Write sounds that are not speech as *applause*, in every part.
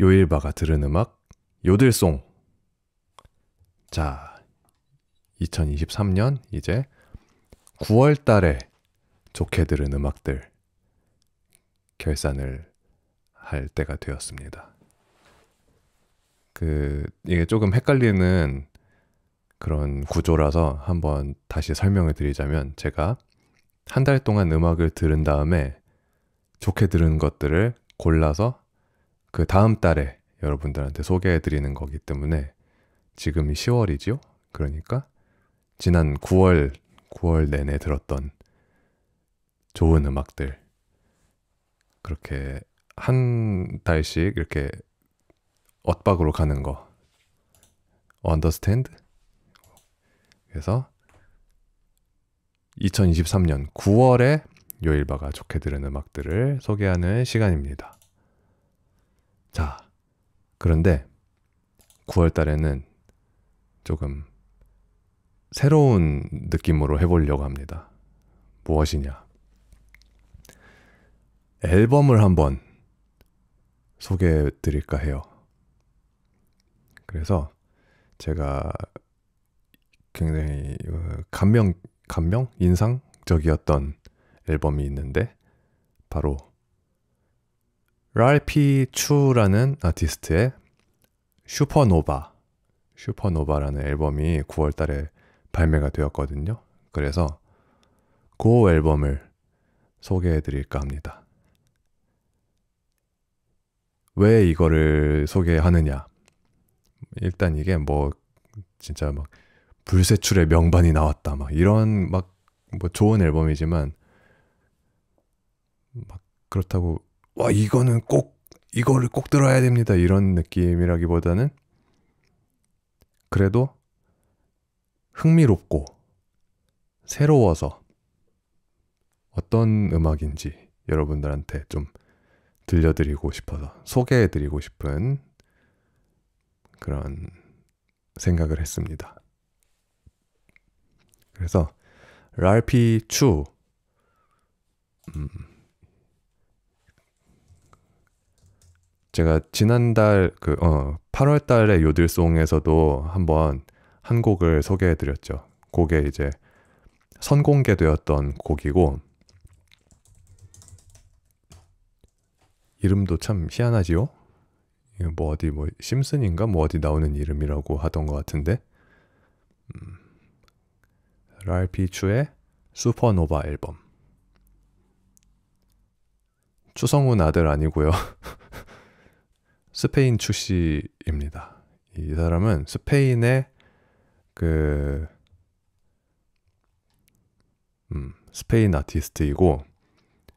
요일바가 들은 음악 요들송 자 2023년 이제 9월 달에 좋게 들은 음악들 결산을 할 때가 되었습니다. 그 이게 조금 헷갈리는 그런 구조라서 한번 다시 설명을 드리자면 제가 한 달 동안 음악을 들은 다음에 좋게 들은 것들을 골라서 그 다음 달에 여러분들한테 소개해 드리는 거기 때문에 지금이 10월이지요? 그러니까 지난 9월, 9월 내내 들었던 좋은 음악들 그렇게 한 달씩 이렇게 엇박으로 가는 거 언더스탠드? 그래서 2023년 9월에 요일바가 좋게 들은 음악들을 소개하는 시간입니다. 자, 그런데 9월 달에는 조금 새로운 느낌으로 해보려고 합니다. 무엇이냐? 앨범을 한번 소개해 드릴까 해요. 그래서 제가 굉장히 어, 감명, 감명? 인상적이었던 앨범이 있는데, 바로 랄피 추라는 아티스트의 슈퍼노바, 슈퍼노바라는 앨범이 9월 달에 발매가 되었거든요. 그래서 그 앨범을 소개해 드릴까 합니다. 왜 이거를 소개하느냐? 일단 이게 뭐 진짜 막 불세출의 명반이 나왔다 막 이런 막 뭐 좋은 앨범이지만 막 그렇다고 와 이거는 꼭 이거를 꼭 들어야 됩니다 이런 느낌이라기보다는 그래도 흥미롭고 새로워서 어떤 음악인지 여러분들한테 좀 들려드리고 싶어서 소개해드리고 싶은 그런 생각을 했습니다. 그래서 랄피 추 음, 제가 지난달 그 어, 8월 달에 요들송에서도 한번 한 곡을 소개해 드렸죠. 곡에 이제 선공개되었던 곡이고 이름도 참 희한하지요. 뭐 어디 뭐 심슨인가 뭐 어디 나오는 이름이라고 하던 것 같은데 음, 랄피추의 슈퍼노바 앨범 추성훈 아들 아니고요. *laughs* 스페인 출시입니다. 이 사람은 스페인의 그 음, 스페인 아티스트이고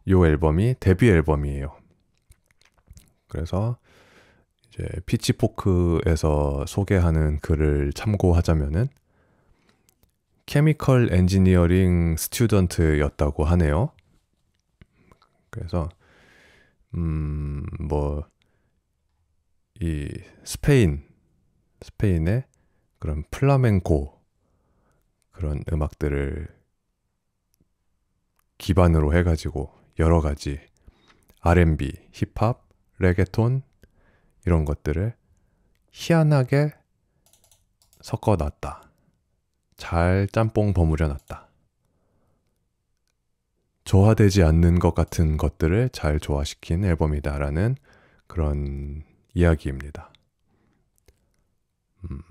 요 앨범이 데뷔 앨범이에요. 그래서 이제 피치포크에서 소개하는 글을 참고하자면은 케미컬 엔지니어링 스튜던트였다고 하네요. 그래서 음뭐 이 스페인 스페인의 그런 플라멩코 그런 음악들을 기반으로 해가지고 여러 가지 R&B, 힙합, 레게톤 이런 것들을 희한하게 섞어 놨다. 잘 짬뽕 버무려 놨다. 조화되지 않는 것 같은 것들을 잘 조화시킨 앨범이다라는 그런 이야기입니다. 음,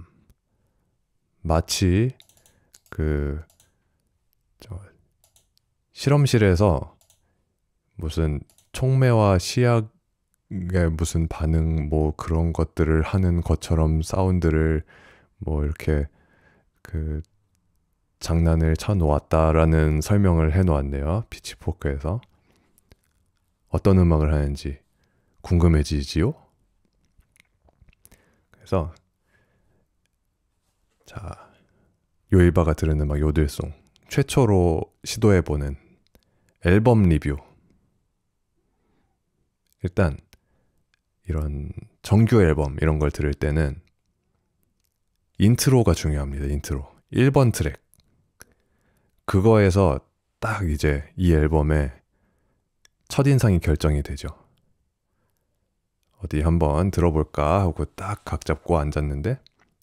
마치 그 실험실에서 무슨 촉매와 시약의 무슨 반응 뭐 그런 것들을 하는 것처럼 사운드를 뭐 이렇게 그 장난을 쳐 놓았다라는 설명을 해 놓았네요. 피치포크에서 어떤 음악을 하는지 궁금해지지요? 그래서 자 요일바가 들은 음악 요들송 최초로 시도해보는 앨범 리뷰 일단 이런 정규 앨범 이런 걸 들을 때는 인트로가 중요합니다. 인트로. 1번 트랙. 그거에서 딱 이제 이 앨범의 첫인상이 결정이 되죠. 어디 한번 들어볼까 하고 딱 각 잡고 앉았는데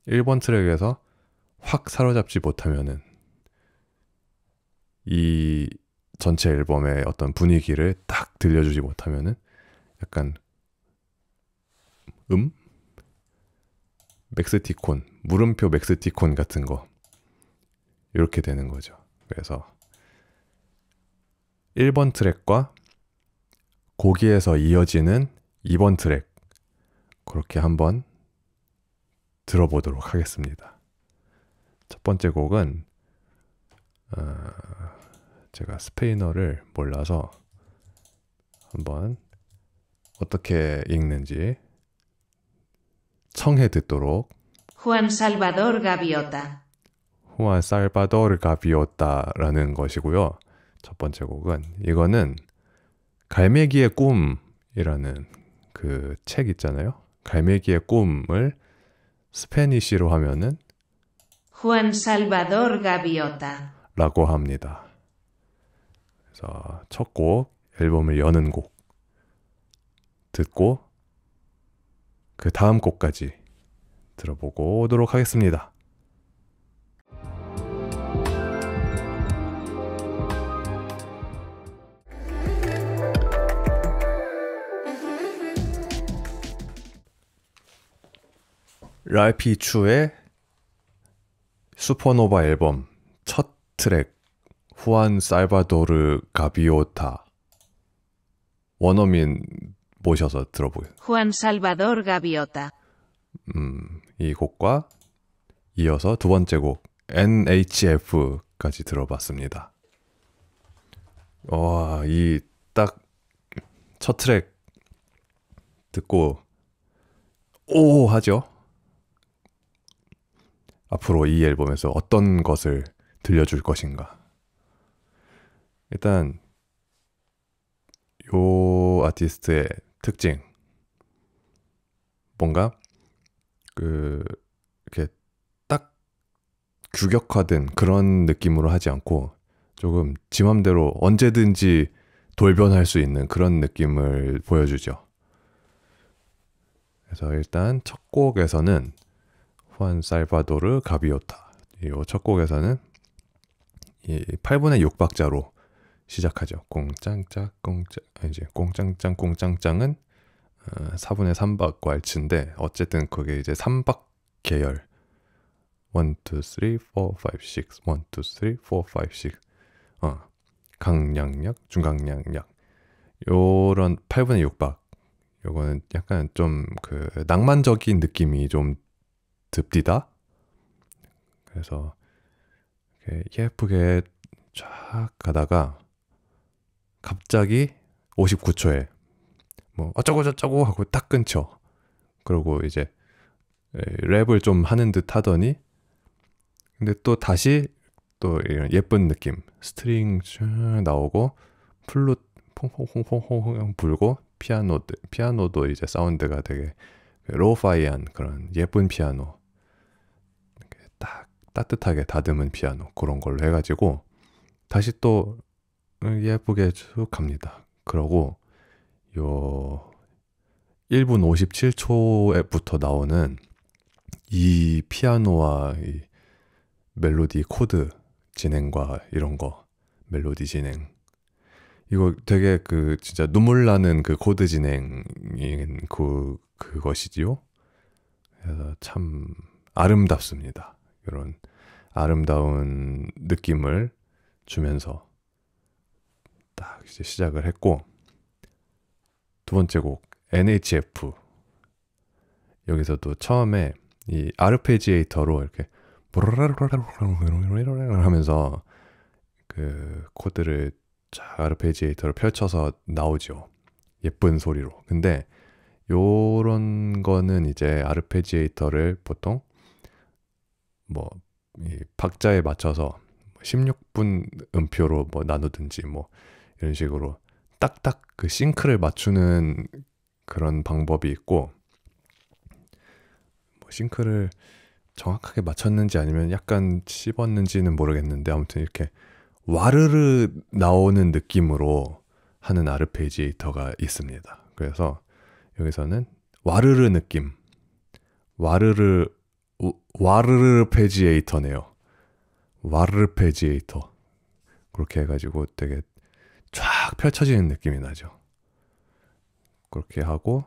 1번 트랙에서 확 사로잡지 못하면은 이 전체 앨범의 어떤 분위기를 딱 들려주지 못하면은 약간 음? 맥스티콘, 물음표 맥스티콘 같은 거 이렇게 되는 거죠. 그래서 1번 트랙과 고기에서 이어지는 2번 트랙 그렇게 한번 들어보도록 하겠습니다. 첫 번째 곡은 어, 제가 스페인어를 몰라서 한번 어떻게 읽는지 청해 듣도록 Juan Salvador Gaviota j 라는 것이고요. 첫 번째 곡은 이거는 갈매기의 꿈이라는 그 책 있잖아요. 갈매기의 꿈을 스페니쉬로 하면은 Juan Salvador Gaviota 라고 합니다. 그래서 첫 곡 앨범을 여는 곡 듣고 그 다음 곡까지 들어보고 오도록 하겠습니다. 랄피추의 슈퍼노바 앨범 첫 트랙 후안 살바도르 가비오타 원어민 모셔서 들어보겠습니다. 후안 살바도르 가비오타 음, 이 곡과 이어서 두 번째 곡 NHF까지 들어봤습니다. 와, 이 딱 첫 트랙 듣고 오 하죠. 앞으로 이 앨범에서 어떤 것을 들려줄 것인가. 일단 요 아티스트의 특징 뭔가 그 이렇게 딱 규격화된 그런 느낌으로 하지 않고 조금 지맘대로 언제든지 돌변할 수 있는 그런 느낌을 보여주죠. 그래서 일단 첫 곡에서는 후안 살바도르 가비오타. 이 첫 곡에서는 이 8분의 6박자로 시작하죠. 꽁짱짝 꽁짱 아, 이제 꽁짱짱 꽁짱짱은 4분의 어, 3박 왈츠인데 어쨌든 그게 이제 3박 계열 1, 2, 3, 4, 5, 6 1, 2, 3, 4, 5, 6 어, 강량약, 중강량약 요런 8분의 6박 요거는 약간 좀 그 낭만적인 느낌이 좀 듭디다. 그래서 예쁘게 쫙 가다가 갑자기 59초에 뭐 어쩌고 저쩌고 하고 딱 끊죠. 그리고 이제 랩을 좀 하는 듯 하더니 근데 또 다시 또 이런 예쁜 느낌 스트링 나오고 플룻 퐁퐁퐁퐁퐁 불고 피아노 피아노도 이제 사운드가 되게 로파이한 그런 예쁜 피아노 따뜻하게 다듬은 피아노 그런 걸로 해가지고 다시 또 어, 예쁘게 쭉 갑니다. 그러고 요 1분 57초에부터 나오는 이 피아노와 이 멜로디 코드 진행과 이런 거 멜로디 진행 이거 되게 그 진짜 눈물 나는 그 코드 진행인 그 그것이지요. 참 아름답습니다. 이런 아름다운 느낌을 주면서 딱 이제 시작을 했고 두 번째 곡 NHF 여기서도 처음에 이 아르페지에이터로 이렇게 하면서 그 코드를 쫙 아르페지에이터로 펼쳐서 나오죠 예쁜 소리로 근데 요런 거는 이제 아르페지에이터를 보통 뭐 박자에 맞춰서 16분 음표로 뭐 나누든지 뭐 이런 식으로 딱딱 그 싱크를 맞추는 그런 방법이 있고 뭐 싱크를 정확하게 맞췄는지 아니면 약간 씹었는지는 모르겠는데 아무튼 이렇게 와르르 나오는 느낌으로 하는 아르페지에이터가 있습니다. 그래서 여기서는 와르르 느낌, 와르르 와르르페지에이터네요. 와르르페지에이터. 그렇게 해가지고 되게 쫙 펼쳐지는 느낌이 나죠. 그렇게 하고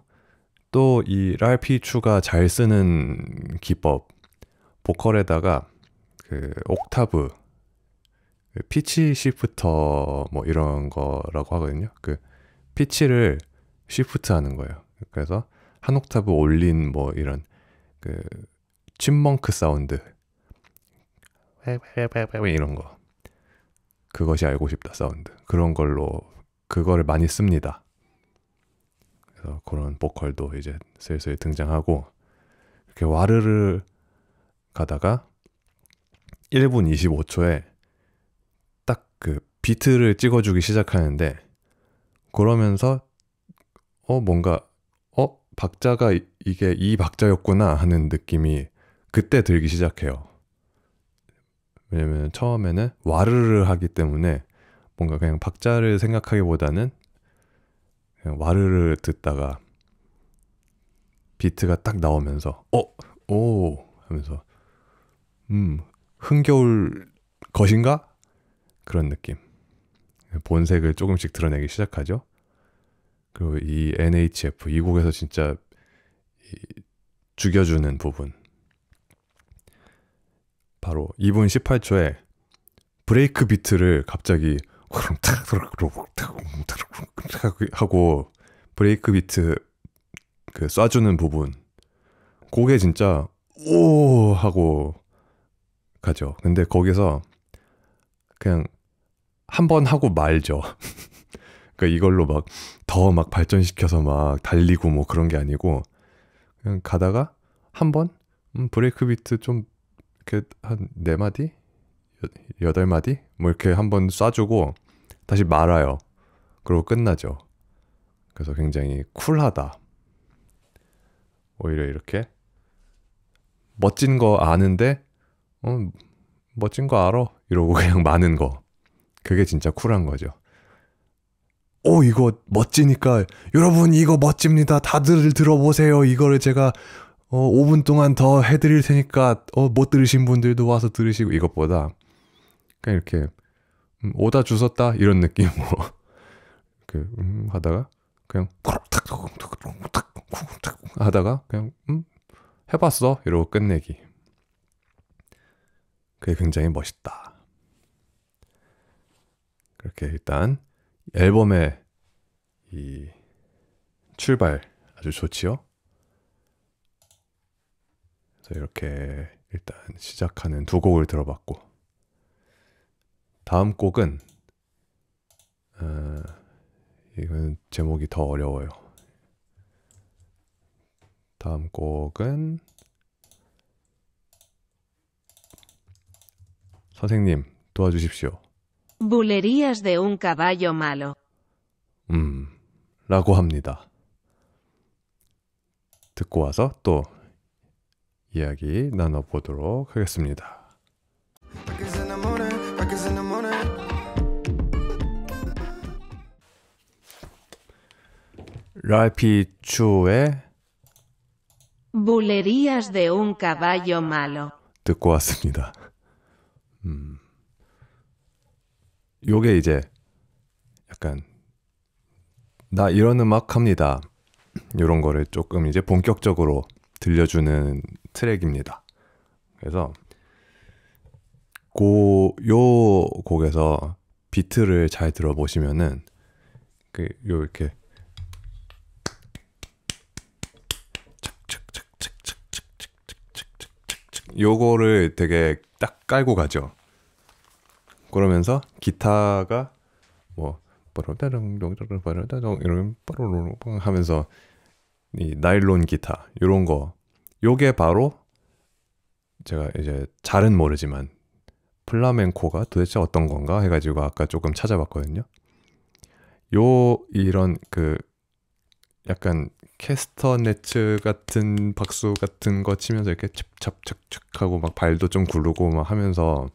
또이 랄피추가 잘 쓰는 기법 보컬에다가 그 옥타브 그 피치 시프터 뭐 이런 거라고 하거든요. 그 피치를 시프트 하는 거예요. 그래서 한 옥타브 올린 뭐 이런 그 찐멍크 사운드 이런 거 그것이 알고 싶다 사운드 그런 걸로 그거를 많이 씁니다. 그래서 그런 보컬도 이제 슬슬 등장하고 이렇게 와르르 가다가 1분 25초에 딱 그 비트를 찍어주기 시작하는데 그러면서 어 뭔가 어 박자가 이, 이게 이 박자였구나 하는 느낌이 그때 들기 시작해요. 왜냐면 처음에는 와르르 하기 때문에 뭔가 그냥 박자를 생각하기보다는 그냥 와르르 듣다가 비트가 딱 나오면서 어, 오 하면서 음, 흥겨울 것인가? 그런 느낌. 본색을 조금씩 드러내기 시작하죠. 그리고 이 NHF 이 곡에서 진짜 이 죽여주는 부분 바로 2분 18초에 브레이크 비트를 갑자기 하고 브레이크 비트 그 쏴주는 부분 그게 진짜 오 하고 가죠. 근데 거기서 그냥 한 번 하고 말죠. *laughs* 그러니까 이걸로 막 더막 막 발전시켜서 막 달리고 뭐 그런 게 아니고 그냥 가다가 한번 음, 브레이크 비트 좀 그렇게한네 마디, 여덟 마디 뭐 이렇게 한번 쏴주고 다시 말아요. 그리고 끝나죠. 그래서 굉장히 쿨하다. 오히려 이렇게 멋진 거 아는데 어, 멋진 거 알아 이러고 그냥 많은 *laughs* 거 그게 진짜 쿨한 거죠. 오 이거 멋지니까 여러분 이거 멋집니다. 다들 들어보세요. 이거를 제가 어, 5분 동안 더 해드릴 테니까 어, 못 들으신 분들도 와서 들으시고 이것보다 그냥 이렇게 음, 오다 주웠다 이런 느낌으로 *laughs* 이렇게 음, 하다가 그냥 하다가 그냥 음, 해봤어 이러고 끝내기 그게 굉장히 멋있다 그렇게 일단 앨범의 이 출발 아주 좋지요 그래서 이렇게 일단 시작하는 두 곡을 들어봤고 다음 곡은 어, 이건 제목이 더 어려워요. 다음 곡은 선생님 도와주십시오. Bulerías de un caballo malo. 음, 라고 합니다. 듣고 와서 또 이야기 나눠보도록 하겠습니다. 라피추의 Bulerías de un caballo malo. 듣고 왔습니다. 음. 요게 이제 약간 나 이런 음악 합니다. 요런 거를 조금 이제 본격적으로 들려주는 트랙입니다. 그래서 고, 요 곡에서 비트를 잘 들어보시면은 그요 이렇게 요거를 되게 딱 깔고 가죠. 그러면서 기타가 뭐 빠르다롱롱롱빠르다롱 이런 빠르롱 하면서 이 나일론 기타 이런 거 요게 바로 제가 이제 잘은 모르지만 플라멘코가 도대체 어떤 건가 해가지고 아까 조금 찾아봤거든요. 요 이런 그 약간 캐스터네츠 같은 박수 같은 거 치면서 이렇게 찹찹착착 하고 막 발도 좀 구르고 막 하면서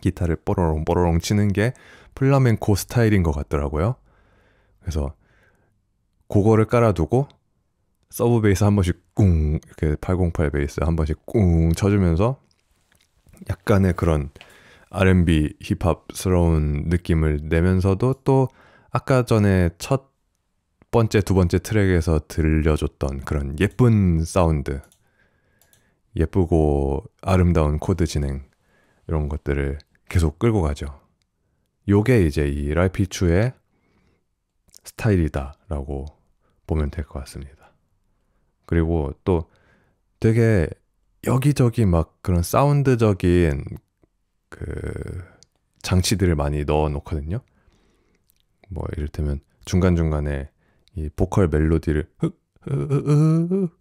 기타를 뽀로롱 뽀로롱 치는 게 플라멘코 스타일인 것 같더라고요. 그래서 그거를 깔아두고 서브 베이스 한 번씩 꿍 이렇게 808 베이스 한 번씩 꿍 쳐주면서 약간의 그런 R&B 힙합스러운 느낌을 내면서도 또 아까 전에 첫 번째 두 번째 트랙에서 들려줬던 그런 예쁜 사운드 예쁘고 아름다운 코드 진행 이런 것들을 계속 끌고 가죠. 요게 이제 이 라이피추의 스타일이다라고 보면 될 것 같습니다. 그리고 또 되게 여기저기 막 그런 사운드적인 그 장치들을 많이 넣어 놓거든요. 뭐 이를테면 중간중간에 이 보컬 멜로디를 흑흑흑흑흑흑흑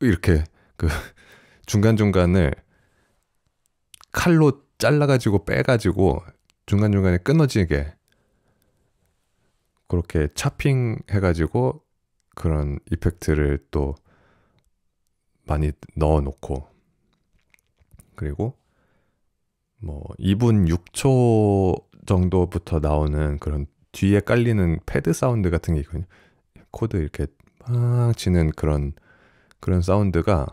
이렇게 그 *laughs* 중간중간을 칼로 잘라가지고 빼가지고 중간중간에 끊어지게 그렇게 차핑 해가지고 그런 이펙트를 또 많이 넣어 놓고 그리고 뭐 2분 6초 정도부터 나오는 그런 뒤에 깔리는 패드 사운드 같은 게 있거든요. 코드 이렇게 막 치는 그런 그런 사운드가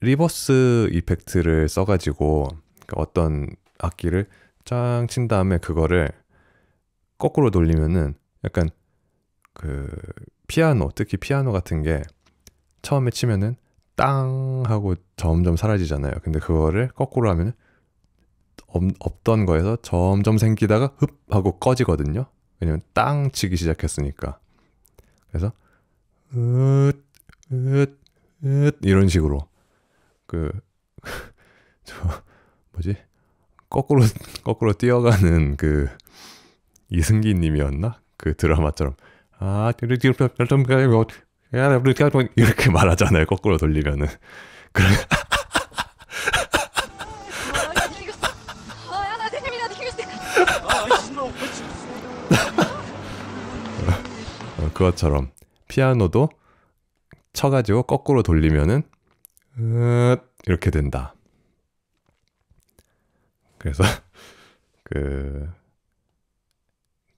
리버스 이펙트를 써가지고 그러니까 어떤 악기를 짱 친 다음에 그거를 거꾸로 돌리면은 약간 그 피아노, 특히 피아노 같은 게 처음에 치면은 땅 하고 점점 사라지잖아요. 근데 그거를 거꾸로 하면 없던 거에서 점점 생기다가 흡 하고 꺼지거든요. 왜냐면 땅 치기 시작했으니까. 그래서 으으으 이런 식으로 그 저 뭐지 거꾸로 거꾸로 뛰어가는 그 이승기 님이었나 그 드라마처럼 아, 르르 뭐 이렇게 말하잖아요. 거꾸로 돌리면은. 그래. 아, 그것처럼 피아노도 쳐가지고 거꾸로 돌리면은 이렇게 된다. 그래서 *laughs* 그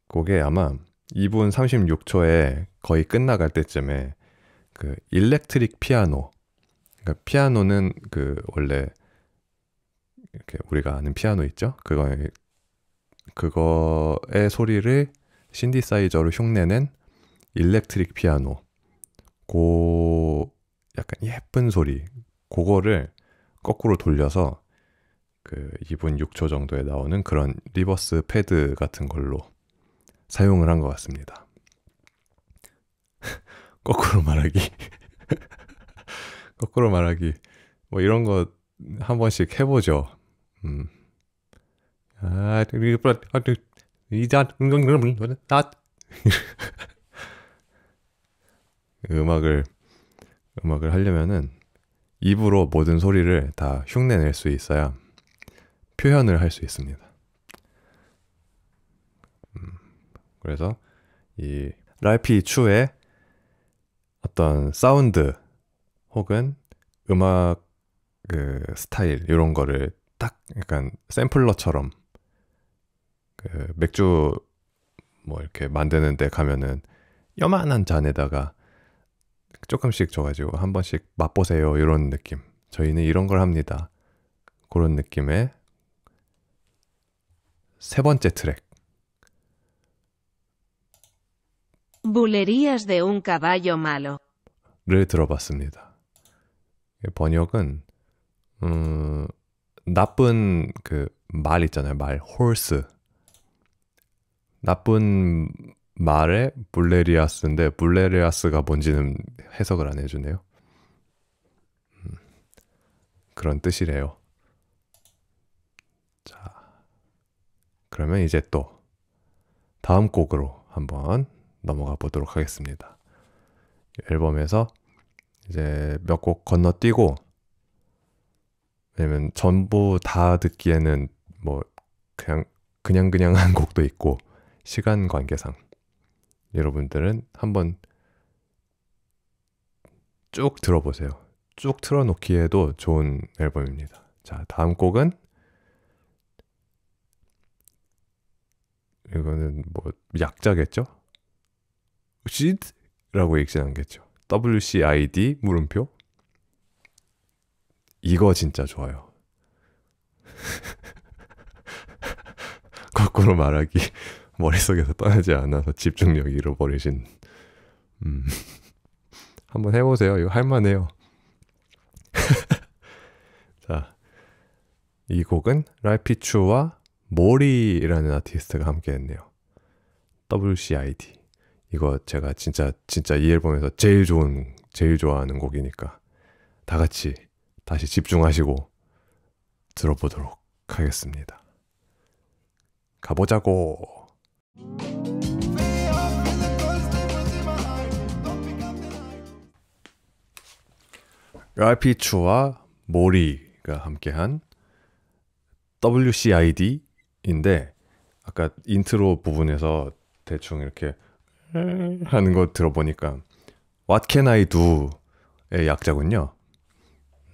그게 아마 2분 36초에 거의 끝나갈 때쯤에 그 일렉트릭 피아노 그러니까 피아노는 그 원래 이렇게 우리가 아는 피아노 있죠? 그거 그거의 소리를 신디사이저로 흉내낸 일렉트릭 피아노 고 약간 예쁜 소리 그거를 거꾸로 돌려서 그 2분 6초 정도에 나오는 그런 리버스 패드 같은 걸로 사용을 한 것 같습니다. *laughs* 거꾸로 말하기. *laughs* 거꾸로 말하기. 뭐 이런 거 한 번씩 해보죠. 음. 음악을 음악을 하려면은 입으로 모든 소리를 다 흉내낼 수 있어야 표현을 할 수 있습니다. 그래서 이 랄피 추의 어떤 사운드 혹은 음악 그 스타일 이런 거를 딱 약간 샘플러처럼 그 맥주 뭐 이렇게 만드는 데 가면은 여만한 잔에다가 조금씩 줘가지고 한 번씩 맛보세요 이런 느낌 저희는 이런 걸 합니다 그런 느낌의 세 번째 트랙 Bulerías de un caballo malo. 를 들어봤습니다. 번역은 음, 나쁜 그 말 있잖아요. 말 horse. 나쁜 말에 불레리아스인데 불레리아스가 뭔지는 해석을 안 해주네요. 음, 그런 뜻이래요. 자, 그러면 이제 또 다음 곡으로 한번 넘어가 보도록 하겠습니다. 앨범에서 이제 몇 곡 건너뛰고 왜냐면 전부 다 듣기에는 뭐 그냥 그냥 그냥한 곡도 있고 시간 관계상 여러분들은 한번 쭉 들어보세요. 쭉 틀어놓기에도 좋은 앨범입니다. 자, 다음 곡은 이거는 뭐 약자겠죠? WCID라고 얘기하는 겠죠. WCID 물음표 이거 진짜 좋아요. *laughs* 거꾸로 말하기 *laughs* 머릿속에서 떠나지 않아서 집중력 잃어버리신 음. *laughs* 한번 해보세요. 이거 할만해요. 자, 이 곡은 라이피추와 모리라는 아티스트가 함께했네요. WCID 이거 제가 진짜 진짜 이 앨범에서 제일 좋은 제일 좋아하는 곡이니까 다 같이 다시 집중하시고 들어보도록 하겠습니다. 가보자고. 라피추와 모리가 함께한 WCID인데 아까 인트로 부분에서 대충 이렇게 하는 거 들어보니까 What Can I Do의 약자군요.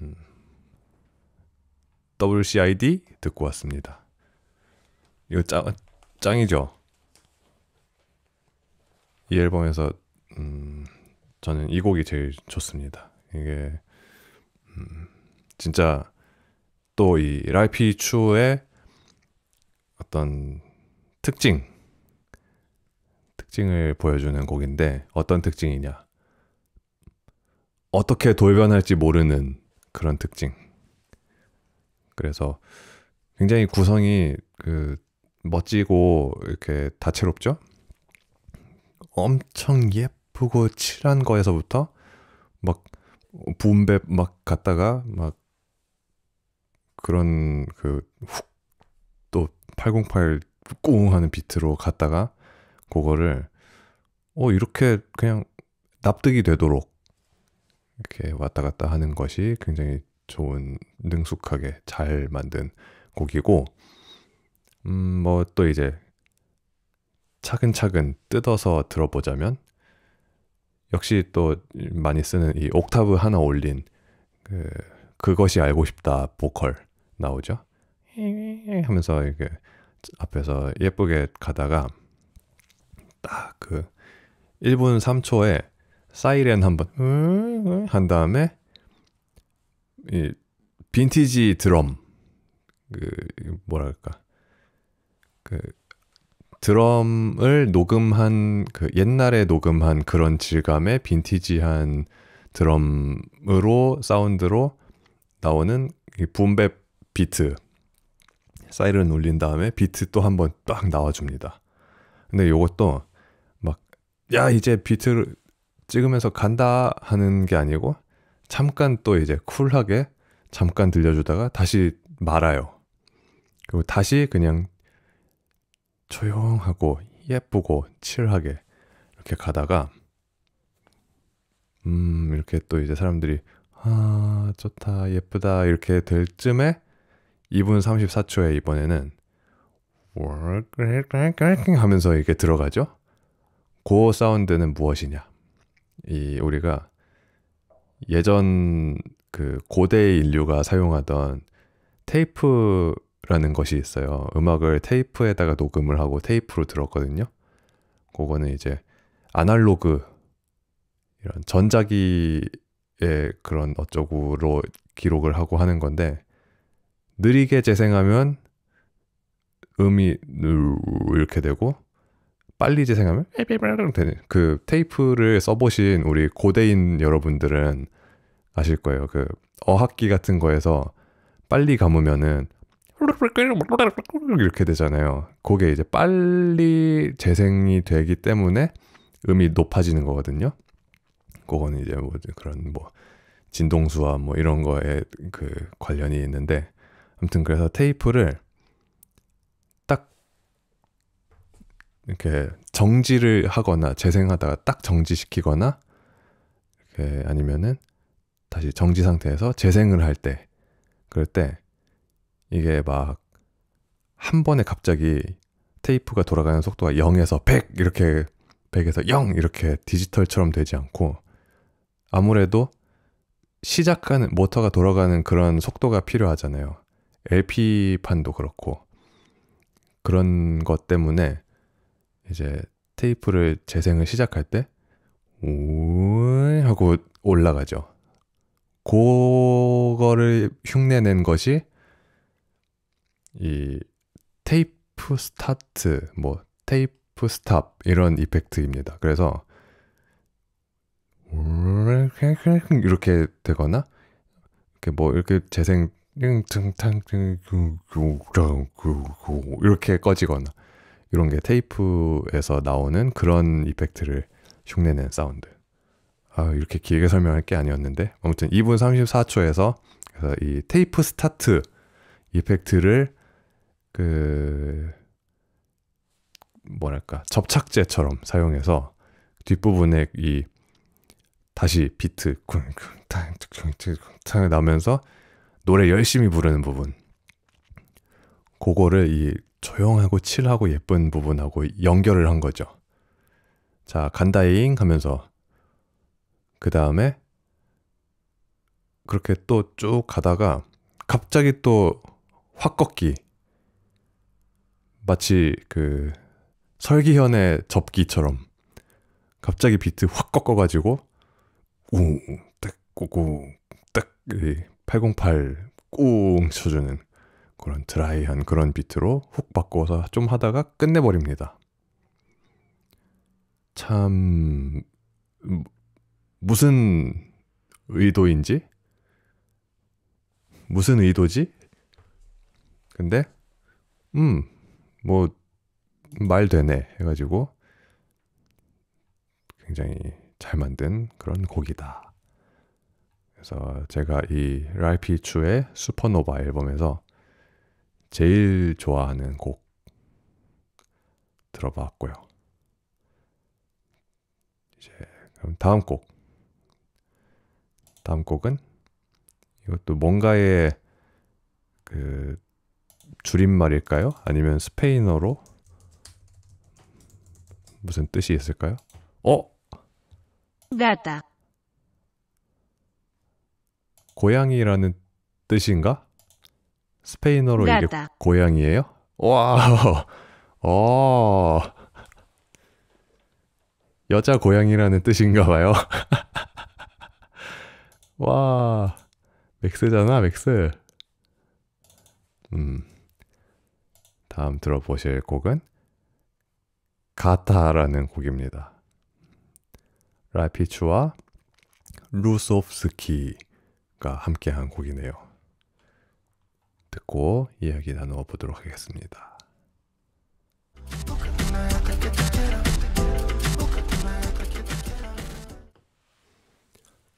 음. WCID 듣고 왔습니다. 이거 짱, 짱이죠. 이 앨범에서 음, 저는 이 곡이 제일 좋습니다. 이게 음, 진짜 또 이 라이피추의 어떤 특징 특징을 보여주는 곡인데 어떤 특징이냐? 어떻게 돌변할지 모르는 그런 특징. 그래서 굉장히 구성이 그 멋지고 이렇게 다채롭죠? 엄청 예쁘고 칠한 거에서부터 막 붐배 막 갔다가 막 그런 그훅또 808꿍 하는 비트로 갔다가 그거를 어 이렇게 그냥 납득이 되도록 이렇게 왔다 갔다 하는 것이 굉장히 좋은 능숙하게 잘 만든 곡이고 음뭐또 이제 차근차근 뜯어서 들어보자면 역시 또 많이 쓰는 이 옥타브 하나 올린 그 그것이 알고 싶다 보컬 나오죠 예. 하면서 이게 앞에서 예쁘게 가다가 딱그 1분 3초에 사이렌 한번 한 다음에 이 빈티지 드럼 그 뭐랄까 그 드럼을 녹음한 그 옛날에 녹음한 그런 질감의 빈티지한 드럼으로 사운드로 나오는 붐뱁 비트 사이렌 올린 다음에 비트 또 한번 딱 나와줍니다. 근데 이것도 야 이제 비트를 찍으면서 간다 하는 게 아니고 잠깐 또 이제 쿨하게 잠깐 들려주다가 다시 말아요. 그리고 다시 그냥 조용하고 예쁘고 칠하게 이렇게 가다가 음 이렇게 또 이제 사람들이 아 좋다 예쁘다 이렇게 될 쯤에 2분 34초에 이번에는 하면서 이렇게 들어가죠. 고어 사운드는 무엇이냐? 이 우리가 예전 그 고대 인류가 사용하던 테이프라는 것이 있어요. 음악을 테이프에다가 녹음을 하고 테이프로 들었거든요. 그거는 이제 아날로그 이런 전자기의 그런 어쩌고로 기록을 하고 하는 건데 느리게 재생하면 음이 이렇게 되고 빨리 재생하면 되는 그 테이프를 써보신 우리 고대인 여러분들은 아실 거예요. 그 어학기 같은 거에서 빨리 감으면은 이렇게 되잖아요. 그게 이제 빨리 재생이 되기 때문에 음이 높아지는 거거든요. 그거는 이제 뭐 그런 뭐 진동수와 뭐 이런 거에 그 관련이 있는데 아무튼 그래서 테이프를 이렇게 정지를 하거나 재생하다가 딱 정지시키거나 이렇게 아니면은 다시 정지 상태에서 재생을 할 때 그럴 때 이게 막 한 번에 갑자기 테이프가 돌아가는 속도가 0에서 100 이렇게 100에서 0 이렇게 디지털처럼 되지 않고 아무래도 시작하는 모터가 돌아가는 그런 속도가 필요하잖아요. LP판도 그렇고 그런 것 때문에 이제 테이프를 재생을 시작할 때 오이 하고 올라가죠. 그거를 흉내낸 것이 이 테이프 스타트, 뭐 테이프 스탑 이런 이펙트입니다. 그래서 이렇게 되거나 이렇게 뭐 이렇게 재생 이렇게 꺼지거나 이런 게 테이프에서 나오는 그런 이펙트를 흉내낸 사운드. 아, 이렇게 길게 설명할 게 아니었는데. 아무튼 2분 34초에서 그래서 이 테이프 스타트 이펙트를 그 뭐랄까 접착제처럼 사용해서 뒷부분에 이 다시 비트 쿵쿵탕 나면서 노래 열심히 부르는 부분 그거를 이 조용하고 칠하고 예쁜 부분하고 연결을 한 거죠. 자, 간다잉 하면서 그 다음에 그렇게 또 쭉 가다가 갑자기 또 확 꺾기 마치 그 설기현의 접기처럼 갑자기 비트 확 꺾어가지고 웅, 딱, 꼬고, 딱, 808꽁 쳐주는 그런 드라이한 그런 비트로 훅 바꿔서 좀 하다가 끝내버립니다. 참 무슨 의도인지 무슨 의도지? 근데 음 뭐말 되네 해가지고 굉장히 잘 만든 그런 곡이다. 그래서 제가 이 라이피추의 슈퍼노바 앨범에서 제일 좋아하는 곡 들어봤고요. 이제 그럼 다음 곡. 다음 곡은 이것도 뭔가의 그 줄임말일까요? 아니면 스페인어로 무슨 뜻이 있을까요? 어? 나다. 고양이라는 뜻인가? 스페인어로 이게 고양이에요? 와, 어, 여자 고양이라는 뜻인가 봐요. *laughs* 와, 맥스잖아, 맥스. 음, 다음 들어보실 곡은 가타라는 곡입니다. 라피추와 루소프스키가 함께한 곡이네요. 듣고 이야기 나누어 보도록 하겠습니다.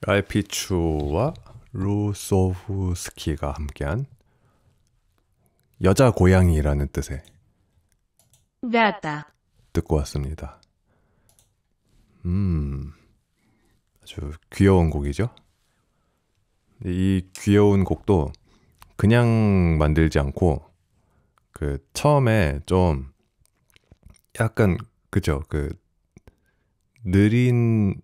알피추와 루소프스키가 함께한 여자 고양이라는 뜻의 베타 듣고 왔습니다. 음, 아주 귀여운 곡이죠. 이 귀여운 곡도 그냥 만들지 않고 그 처음에 좀 약간 그죠 그 느린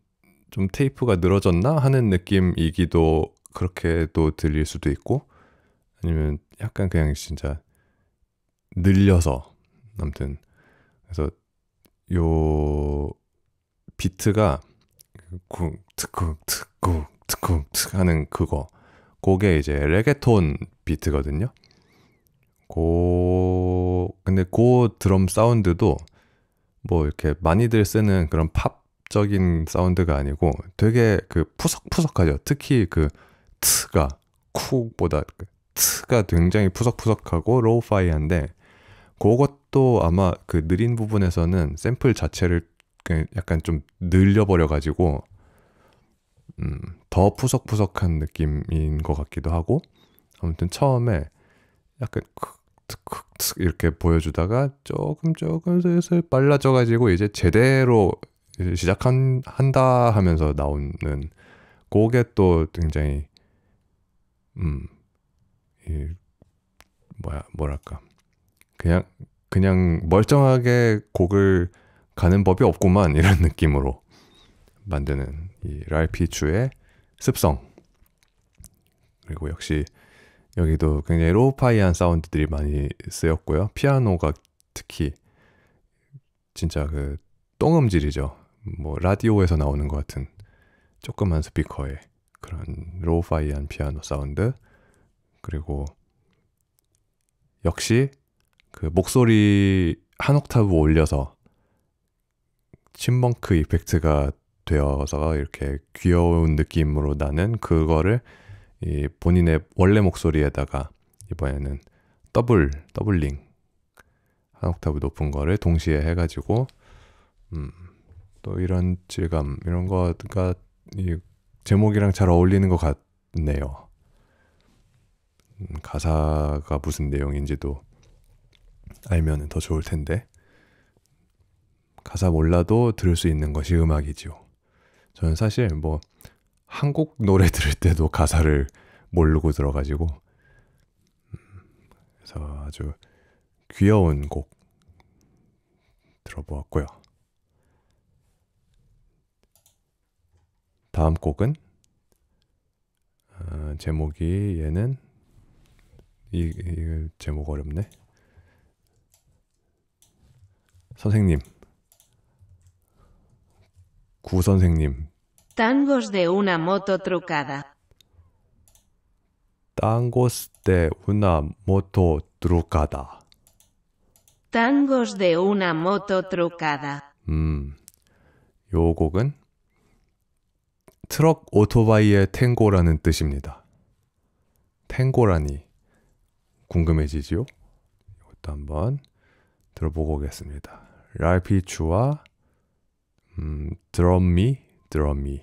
좀 테이프가 늘어졌나 하는 느낌이기도 그렇게 또 들릴 수도 있고 아니면 약간 그냥 진짜 늘려서 아무튼 그래서 요 비트가 쿵 트쿵 트쿵 트쿵 트 하는 그거 곡에 이제 레게톤 비트거든요. 고 근데 고 드럼 사운드도 뭐 이렇게 많이들 쓰는 그런 팝적인 사운드가 아니고 되게 그 푸석푸석하죠. 특히 그 트가 쿡보다 그 트가 굉장히 푸석푸석하고 로우파이한데 그것도 아마 그 느린 부분에서는 샘플 자체를 그 약간 좀 늘려버려 가지고 음, 더 푸석푸석한 느낌인 것 같기도 하고 아무튼 처음에 약간 쿡툭쿡 이렇게 보여주다가 조금 조금 슬슬 빨라져가지고 이제 제대로 시작한 한다 하면서 나오는 곡에 또 굉장히 음 이, 뭐야 뭐랄까 그냥 그냥 멀쩡하게 곡을 가는 법이 없구만 이런 *laughs* 느낌으로 만드는 이 랄피추의 습성 그리고 역시 여기도 굉장히 로우파이한 사운드들이 많이 쓰였고요. 피아노가 특히 진짜 그 똥음질이죠. 뭐 라디오에서 나오는 것 같은 조그만 스피커에 그런 로우파이한 피아노 사운드 그리고 역시 그 목소리 한 옥타브 올려서 침벙크 이펙트가 되어서 이렇게 귀여운 느낌으로 나는 그거를 이 본인의 원래 목소리에다가 이번에는 더블 더블링 한 옥타브 높은 거를 동시에 해가지고 음, 또 이런 질감 이런 거가 이 제목이랑 잘 어울리는 것 같네요. 음, 가사가 무슨 내용인지도 알면 더 좋을 텐데 가사 몰라도 들을 수 있는 것이 음악이지요. 저는 사실 뭐 한국 노래 들을 때도 가사를 모르고 들어가지고 음, 그래서 아주 귀여운 곡 들어보았고요. 다음 곡은 어, 제목이 얘는 이, 이 제목 어렵네. 선생님 구 선생님. Tangos de una moto trucada. Tangos de una moto trucada. Tangos de una moto trucada. 음, 요 곡은 트럭 오토바이의 탱고라는 뜻입니다. 탱고라니 궁금해지지요? 이것도 한번 들어보고 오겠습니다. 랄피추와 음, 드럼미, 드럼미라는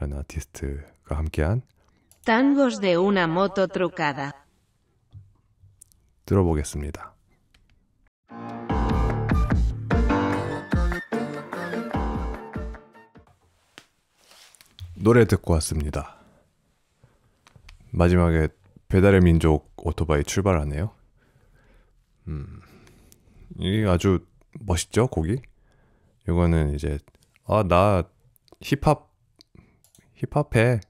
아티스트가 함께한 Tangos de una moto trucada 들어보겠습니다. 노래 듣고 왔습니다. 마지막에 배달의 민족 오토바이 출발하네요. 음, 이게 아주 멋있죠, 곡이? 이거는 이제 아 나 힙합 힙합해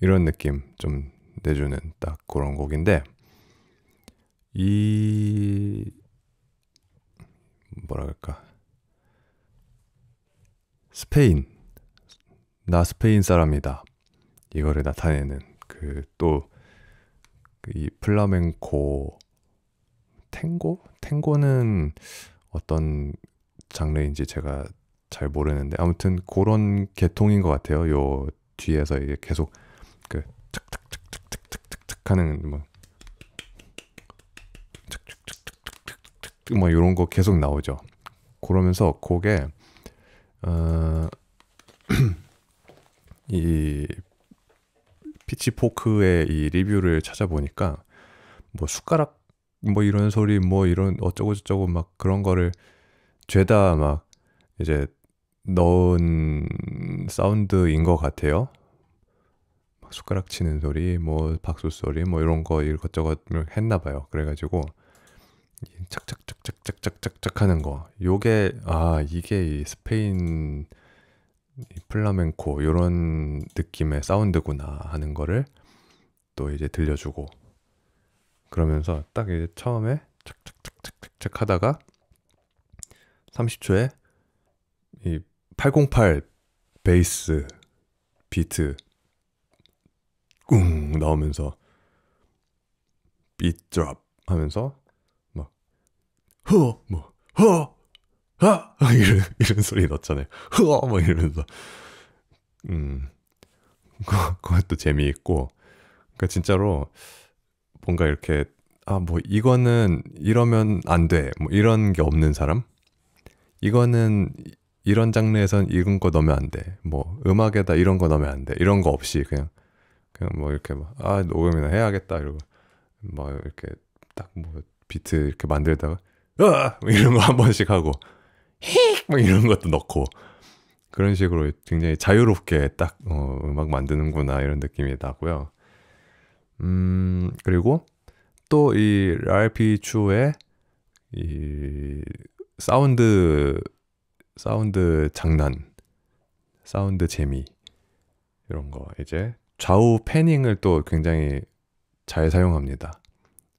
이런 느낌 좀 내주는 딱 그런 곡인데 이 뭐랄까 스페인 나 스페인 사람이다 이거를 나타내는 그 또이 그 플라멩코 탱고 탱고는 어떤 장르인지 제가 잘 모르는데 아무튼 그런 계통인 것 같아요. 요 뒤에서 이게 계속 그착착착착착착 하는 뭐 착착착착착착 뭐 이런 거 계속 나오죠. 그러면서 그게 어, *clears throat* 이 피치포크의 이 리뷰를 찾아보니까 뭐 숟가락 뭐 이런 소리 뭐 이런 어쩌고 저쩌고 막 그런 거를 죄다 막 이제 넣은 사운드인 것 같아요. 막 숟가락 치는 소리, 뭐 박수 소리, 뭐 이런 거 이것저것 했나 봐요. 그래가지고 착착착착착착착착 하는 거. 요게 아 이게 이 스페인 플라멩코 이런 느낌의 사운드구나 하는 거를 또 이제 들려주고 그러면서 딱 이제 처음에 착착착착착 하다가 30초에 이 808 베이스 비트 꿍 나오면서 비트 드랍 하면서 막 허 뭐허 뭐, 하 *laughs* 이런, 이런 소리 넣잖아요허막 뭐 이러면서. 음. 그것도 재미있고. 그니까 진짜로 뭔가 이렇게, 아, 뭐, 이거는 이러면 안 돼. 뭐, 이런 게 없는 사람? 이거는 이런 장르에선 이런 거 넣으면 안 돼. 뭐 음악에다 이런 거 넣으면 안 돼. 이런 거 없이 그냥 그냥 뭐 이렇게 막 아 녹음이나 해야겠다 이러고 막 뭐 이렇게 딱 뭐 비트 이렇게 만들다가 으아! 뭐 이런 거 한 번씩 하고 히익! 막 뭐 이런 것도 넣고 그런 식으로 굉장히 자유롭게 딱 어, 음악 만드는구나 이런 느낌이 나고요. 음 그리고 또 이 RP 추의 이 사운드 사운드 장난, 사운드 재미 이런 거 이제 좌우 패닝을 또 굉장히 잘 사용합니다.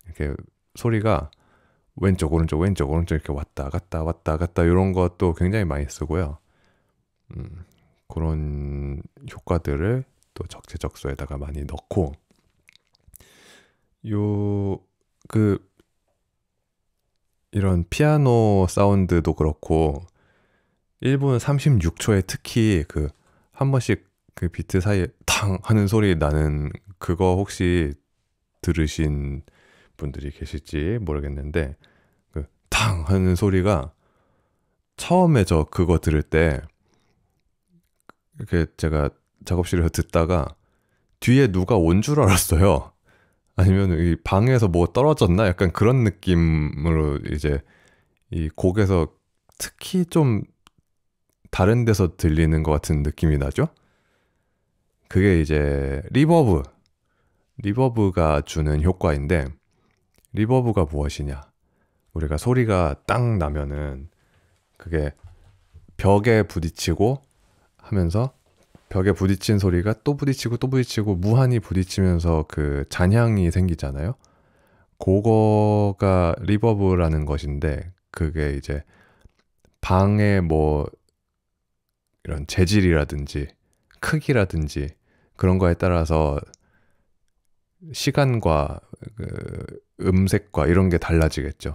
이렇게 소리가 왼쪽 오른쪽 왼쪽 오른쪽 이렇게 왔다 갔다 왔다 갔다 이런 것도 굉장히 많이 쓰고요. 음, 그런 효과들을 또 적재적소에다가 많이 넣고 요그 이런 피아노 사운드도 그렇고 1분 36초에 특히 그 한 번씩 그 비트 사이에 탕 하는 소리 나는 그거 혹시 들으신 분들이 계실지 모르겠는데 그탕 하는 소리가 처음에 저 그거 들을 때그 제가 작업실에서 듣다가 뒤에 누가 온 줄 알았어요. 아니면 이 방에서 뭐 떨어졌나 약간 그런 느낌으로 이제 이 곡에서 특히 좀 다른 데서 들리는 것 같은 느낌이 나죠. 그게 이제 리버브 리버브가 주는 효과인데 리버브가 무엇이냐? 우리가 소리가 딱 나면은 그게 벽에 부딪히고 하면서 벽에 부딪힌 소리가 또 부딪히고 또 부딪히고 무한히 부딪히면서 그 잔향이 생기잖아요. 그거가 리버브라는 것인데 그게 이제 방의 뭐 이런 재질이라든지 크기라든지 그런 거에 따라서 시간과 그 음색과 이런 게 달라지겠죠.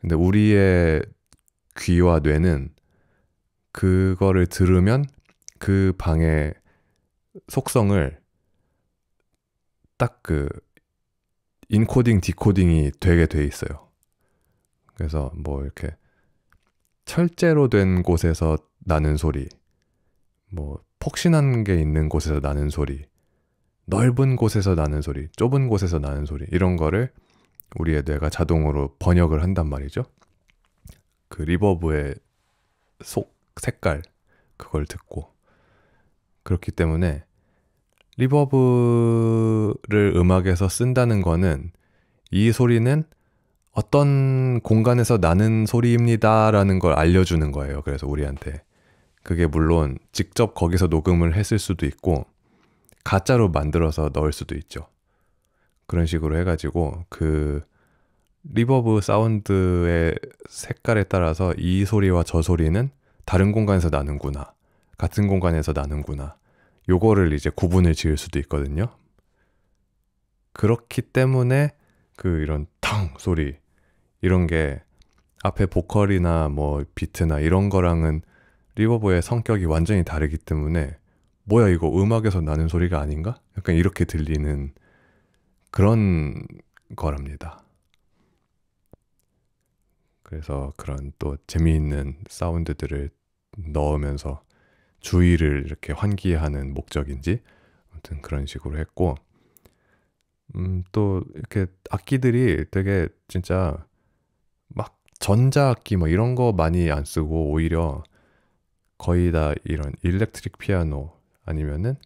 근데 우리의 귀와 뇌는 그거를 들으면 그 방의 속성을 딱 그 인코딩 디코딩이 되게 돼 있어요. 그래서 뭐 이렇게 철제로 된 곳에서 나는 소리, 뭐 폭신한 게 있는 곳에서 나는 소리, 넓은 곳에서 나는 소리, 좁은 곳에서 나는 소리 이런 거를 우리의 뇌가 자동으로 번역을 한단 말이죠. 그 리버브의 속 색깔 그걸 듣고 그렇기 때문에 리버브를 음악에서 쓴다는 거는 이 소리는 어떤 공간에서 나는 소리입니다라는 걸 알려주는 거예요. 그래서 우리한테. 그게 물론 직접 거기서 녹음을 했을 수도 있고, 가짜로 만들어서 넣을 수도 있죠. 그런 식으로 해가지고, 그, 리버브 사운드의 색깔에 따라서 이 소리와 저 소리는 다른 공간에서 나는구나. 같은 공간에서 나는구나. 요거를 이제 구분을 지을 수도 있거든요. 그렇기 때문에 그 이런 탕 소리 이런 게 앞에 보컬이나 뭐 비트나 이런 거랑은 리버브의 성격이 완전히 다르기 때문에 뭐야 이거 음악에서 나는 소리가 아닌가? 약간 이렇게 들리는 그런 거랍니다. 그래서 그런 또 재미있는 사운드들을 넣으면서 주의를 이렇게 환기하는 목적인지 아무튼 그런 식으로 했고 음, 또 이렇게 악기들이 되게 진짜 막 전자악기 뭐 이런 거 많이 안 쓰고 오히려 거의 다 이런 일렉트릭 피아노 아니면은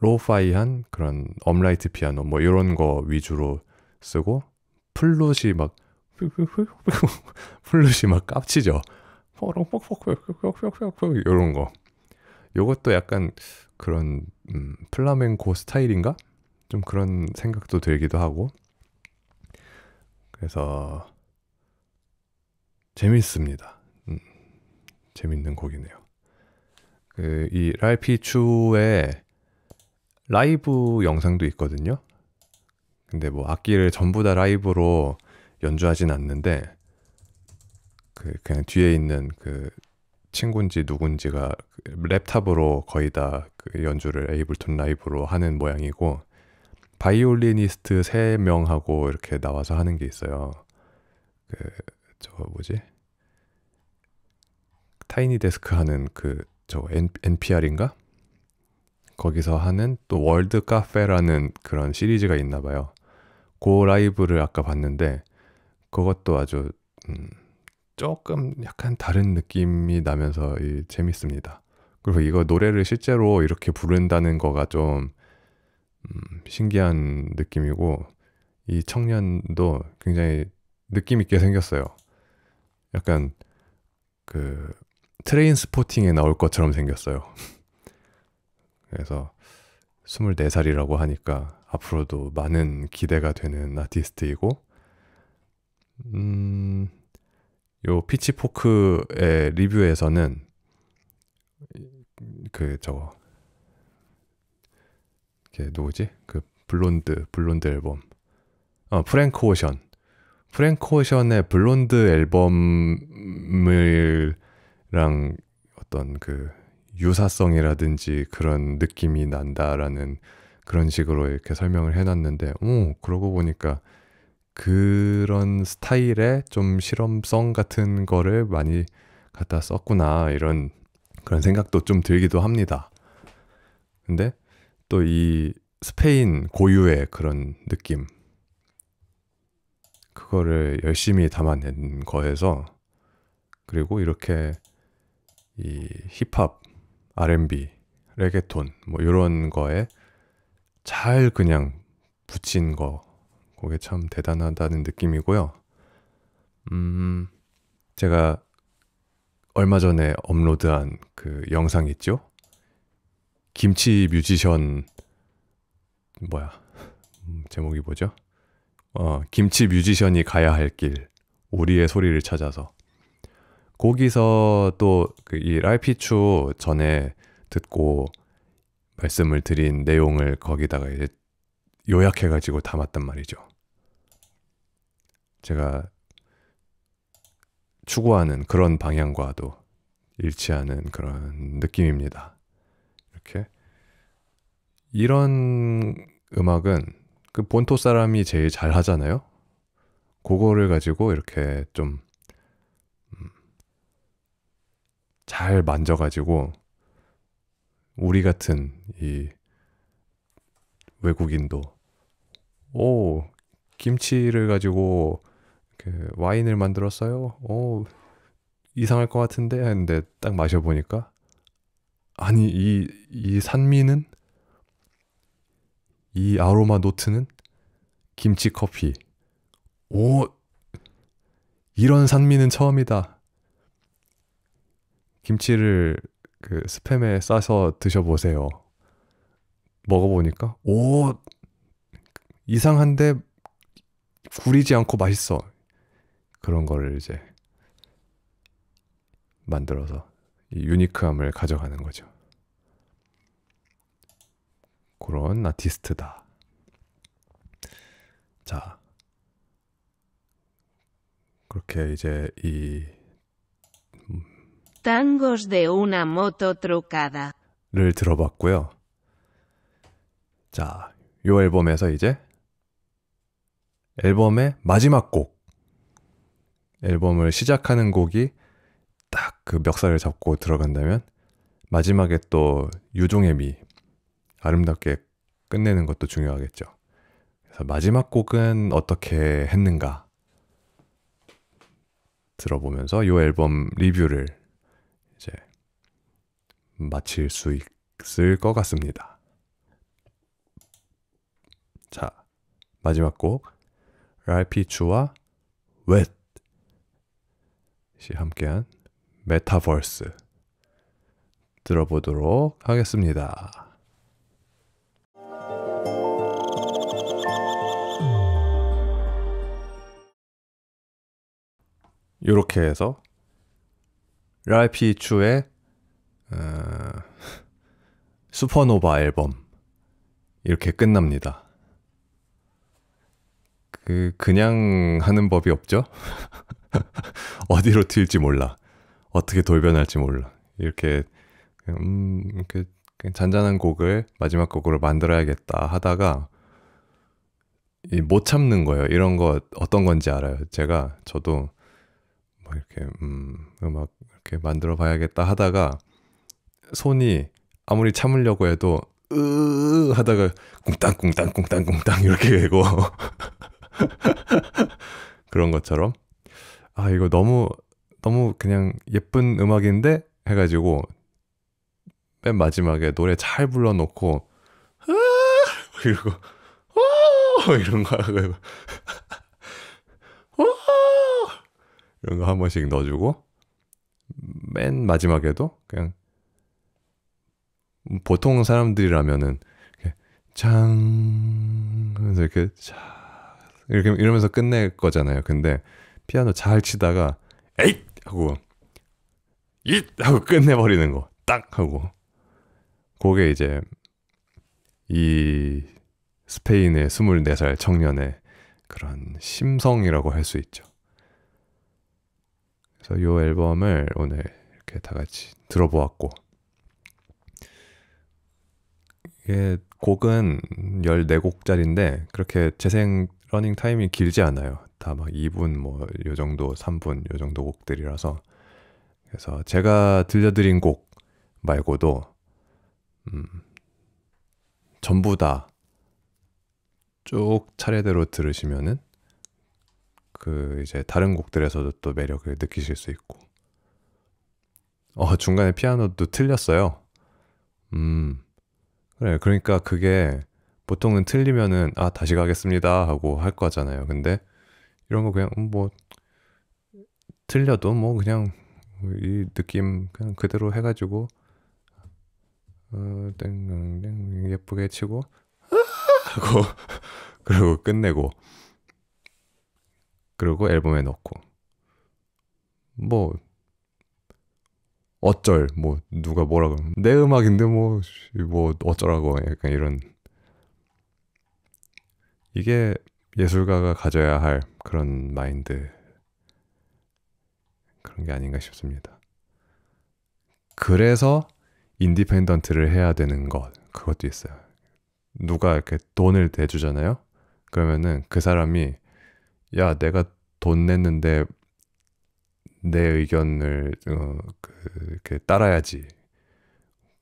로파이한 우 그런 업라이트 피아노 뭐 이런 거 위주로 쓰고 플룻이 막 *laughs* 플룻이 막 깝치죠. 이런 거. 요것도 약간 그런 음, 플라멩코 스타일인가? 좀 그런 생각도 들기도 하고. 그래서 재밌습니다. 음, 재밌는 곡이네요. 그 이 라이피추의 라이브 영상도 있거든요. 근데 뭐 악기를 전부 다 라이브로 연주하진 않는데 그 그냥 뒤에 있는 그 친군지 누군지가 랩탑으로 거의 다 그 연주를 에이블톤 라이브로 하는 모양이고 바이올리니스트 세 명하고 이렇게 나와서 하는 게 있어요. 그 저 뭐지? 타이니 데스크 하는 그 저 NPR인가? 거기서 하는 또 월드 카페라는 그런 시리즈가 있나 봐요. 고 그 라이브를 아까 봤는데 그것도 아주 음, 조금 약간 다른 느낌이 나면서 이, 재밌습니다. 그리고 이거 노래를 실제로 이렇게 부른다는 거가 좀 음, 신기한 느낌이고 이 청년도 굉장히 느낌 있게 생겼어요. 약간 그 트레인 스포팅에 나올 것처럼 생겼어요. *laughs* 그래서 24살이라고 하니까 앞으로도 많은 기대가 되는 아티스트이고 음, 요 피치포크의 리뷰에서는 그 저거 이게 누구지? 그 블론드 블론드 앨범 어 프랭크 오션 프랭크 오션의 블론드 앨범을랑 어떤 그 유사성이라든지 그런 느낌이 난다라는 그런 식으로 이렇게 설명을 해놨는데 오 그러고 보니까 그런 스타일의 좀 실험성 같은 거를 많이 갖다 썼구나 이런 그런 생각도 좀 들기도 합니다. 근데 또 이 스페인 고유의 그런 느낌 그거를 열심히 담아낸 거에서 그리고 이렇게 이 힙합, R&B, 레게톤 뭐 이런 거에 잘 그냥 붙인 거 그게 참 대단하다는 느낌이고요. 음, 제가 얼마 전에 업로드한 그 영상 있죠? 김치 뮤지션 뭐야 음, 제목이 뭐죠? 어 김치 뮤지션이 가야 할 길 우리의 소리를 찾아서 거기서 또이 그 라이피추 전에 듣고 말씀을 드린 내용을 거기다가 이제 요약해가지고 담았단 말이죠. 제가 추구하는 그런 방향과도 일치하는 그런 느낌입니다. 이렇게 이런 음악은 그 본토 사람이 제일 잘 하잖아요. 그거를 가지고 이렇게 좀잘 음, 만져가지고 우리 같은 이 외국인도 오, 김치를 가지고 그 와인을 만들었어요. 오, 이상할 것 같은데 했는데 딱 마셔보니까 아니 이 이 산미는 이 아로마 노트는 김치 커피. 오, 이런 산미는 처음이다. 김치를 그 스팸에 싸서 드셔보세요. 먹어보니까 오 이상한데 구리지 않고 맛있어. 그런 거를 이제 만들어서 유니크함을 가져가는 거죠. 그런 아티스트다. 자. 그렇게 이제 이 Tangos de una moto trucada 를 들어봤고요. 자, 요 앨범에서 이제 앨범의 마지막 곡. 앨범을 시작하는 곡이 딱 그 멱살을 잡고 들어간다면 마지막에 또 유종의 미 아름답게 끝내는 것도 중요하겠죠. 그래서 마지막 곡은 어떻게 했는가 들어보면서 이 앨범 리뷰를 이제 마칠 수 있을 것 같습니다. 자, 마지막 곡 랄피추와 웻이 함께한 메타버스 들어보도록 하겠습니다. 이렇게 해서 랄피추의 어, *laughs* 슈퍼노바 앨범 이렇게 끝납니다. 그 그냥 하는 법이 없죠. *laughs* 어디로 튈지 몰라. 어떻게 돌변할지 몰라. 이렇게 음이 잔잔한 곡을 마지막 곡으로 만들어야겠다 하다가 못 참는 거예요. 이런 거 어떤 건지 알아요. 제가 저도 뭐 이렇게 음 음악 이렇게 만들어 봐야겠다 하다가 손이 아무리 참으려고 해도 으 하다가 꿍땅 꿍땅 꿍땅 꿍땅 이렇게 되고 *laughs* *laughs* 그런 것처럼 아 이거 너무 너무 그냥 예쁜 음악인데 해가지고 맨 마지막에 노래 잘 불러놓고 이러고 아, 어, 이런 거 어, 이런 거 한 번씩 넣어주고 맨 마지막에도 그냥 보통 사람들이라면은 이렇게 장 하면서 이렇게 자 이렇게 이러면서 끝낼 거잖아요. 근데 피아노 잘 치다가 에잇 하고 잇 하고 끝내버리는 거 딱 하고 그게 이제 이 스페인의 24살 청년의 그런 심성이라고 할 수 있죠. 그래서 요 앨범을 오늘 이렇게 다 같이 들어보았고 이게 곡은 14곡짜리인데 그렇게 재생 러닝 타임이 길지 않아요. 다 막 2분 뭐 요 정도, 3분 요 정도 곡들이라서 그래서 제가 들려드린 곡 말고도 음, 전부 다 쭉 차례대로 들으시면은 그 이제 다른 곡들에서도 또 매력을 느끼실 수 있고 어 중간에 피아노도 틀렸어요. 음 그래 그러니까 그게 보통은 틀리면은 아 다시 가겠습니다 하고 할 거잖아요. 근데 이런 거 그냥 뭐 틀려도 뭐 그냥 이 느낌 그냥 그대로 해가지고 어, 땡땡땡 예쁘게 치고 아! 하고 *laughs* 그리고 끝내고 그리고 앨범에 넣고 뭐 어쩔 뭐 누가 뭐라 그러면 내 음악인데 뭐뭐 뭐 어쩌라고 약간 이런 이게 예술가가 가져야 할 그런 마인드 그런 게 아닌가 싶습니다. 그래서 인디펜던트를 해야 되는 것 그것도 있어요. 누가 이렇게 돈을 대주잖아요. 그러면은 그 사람이 야 내가 돈 냈는데 내 의견을 어, 그, 이렇게 따라야지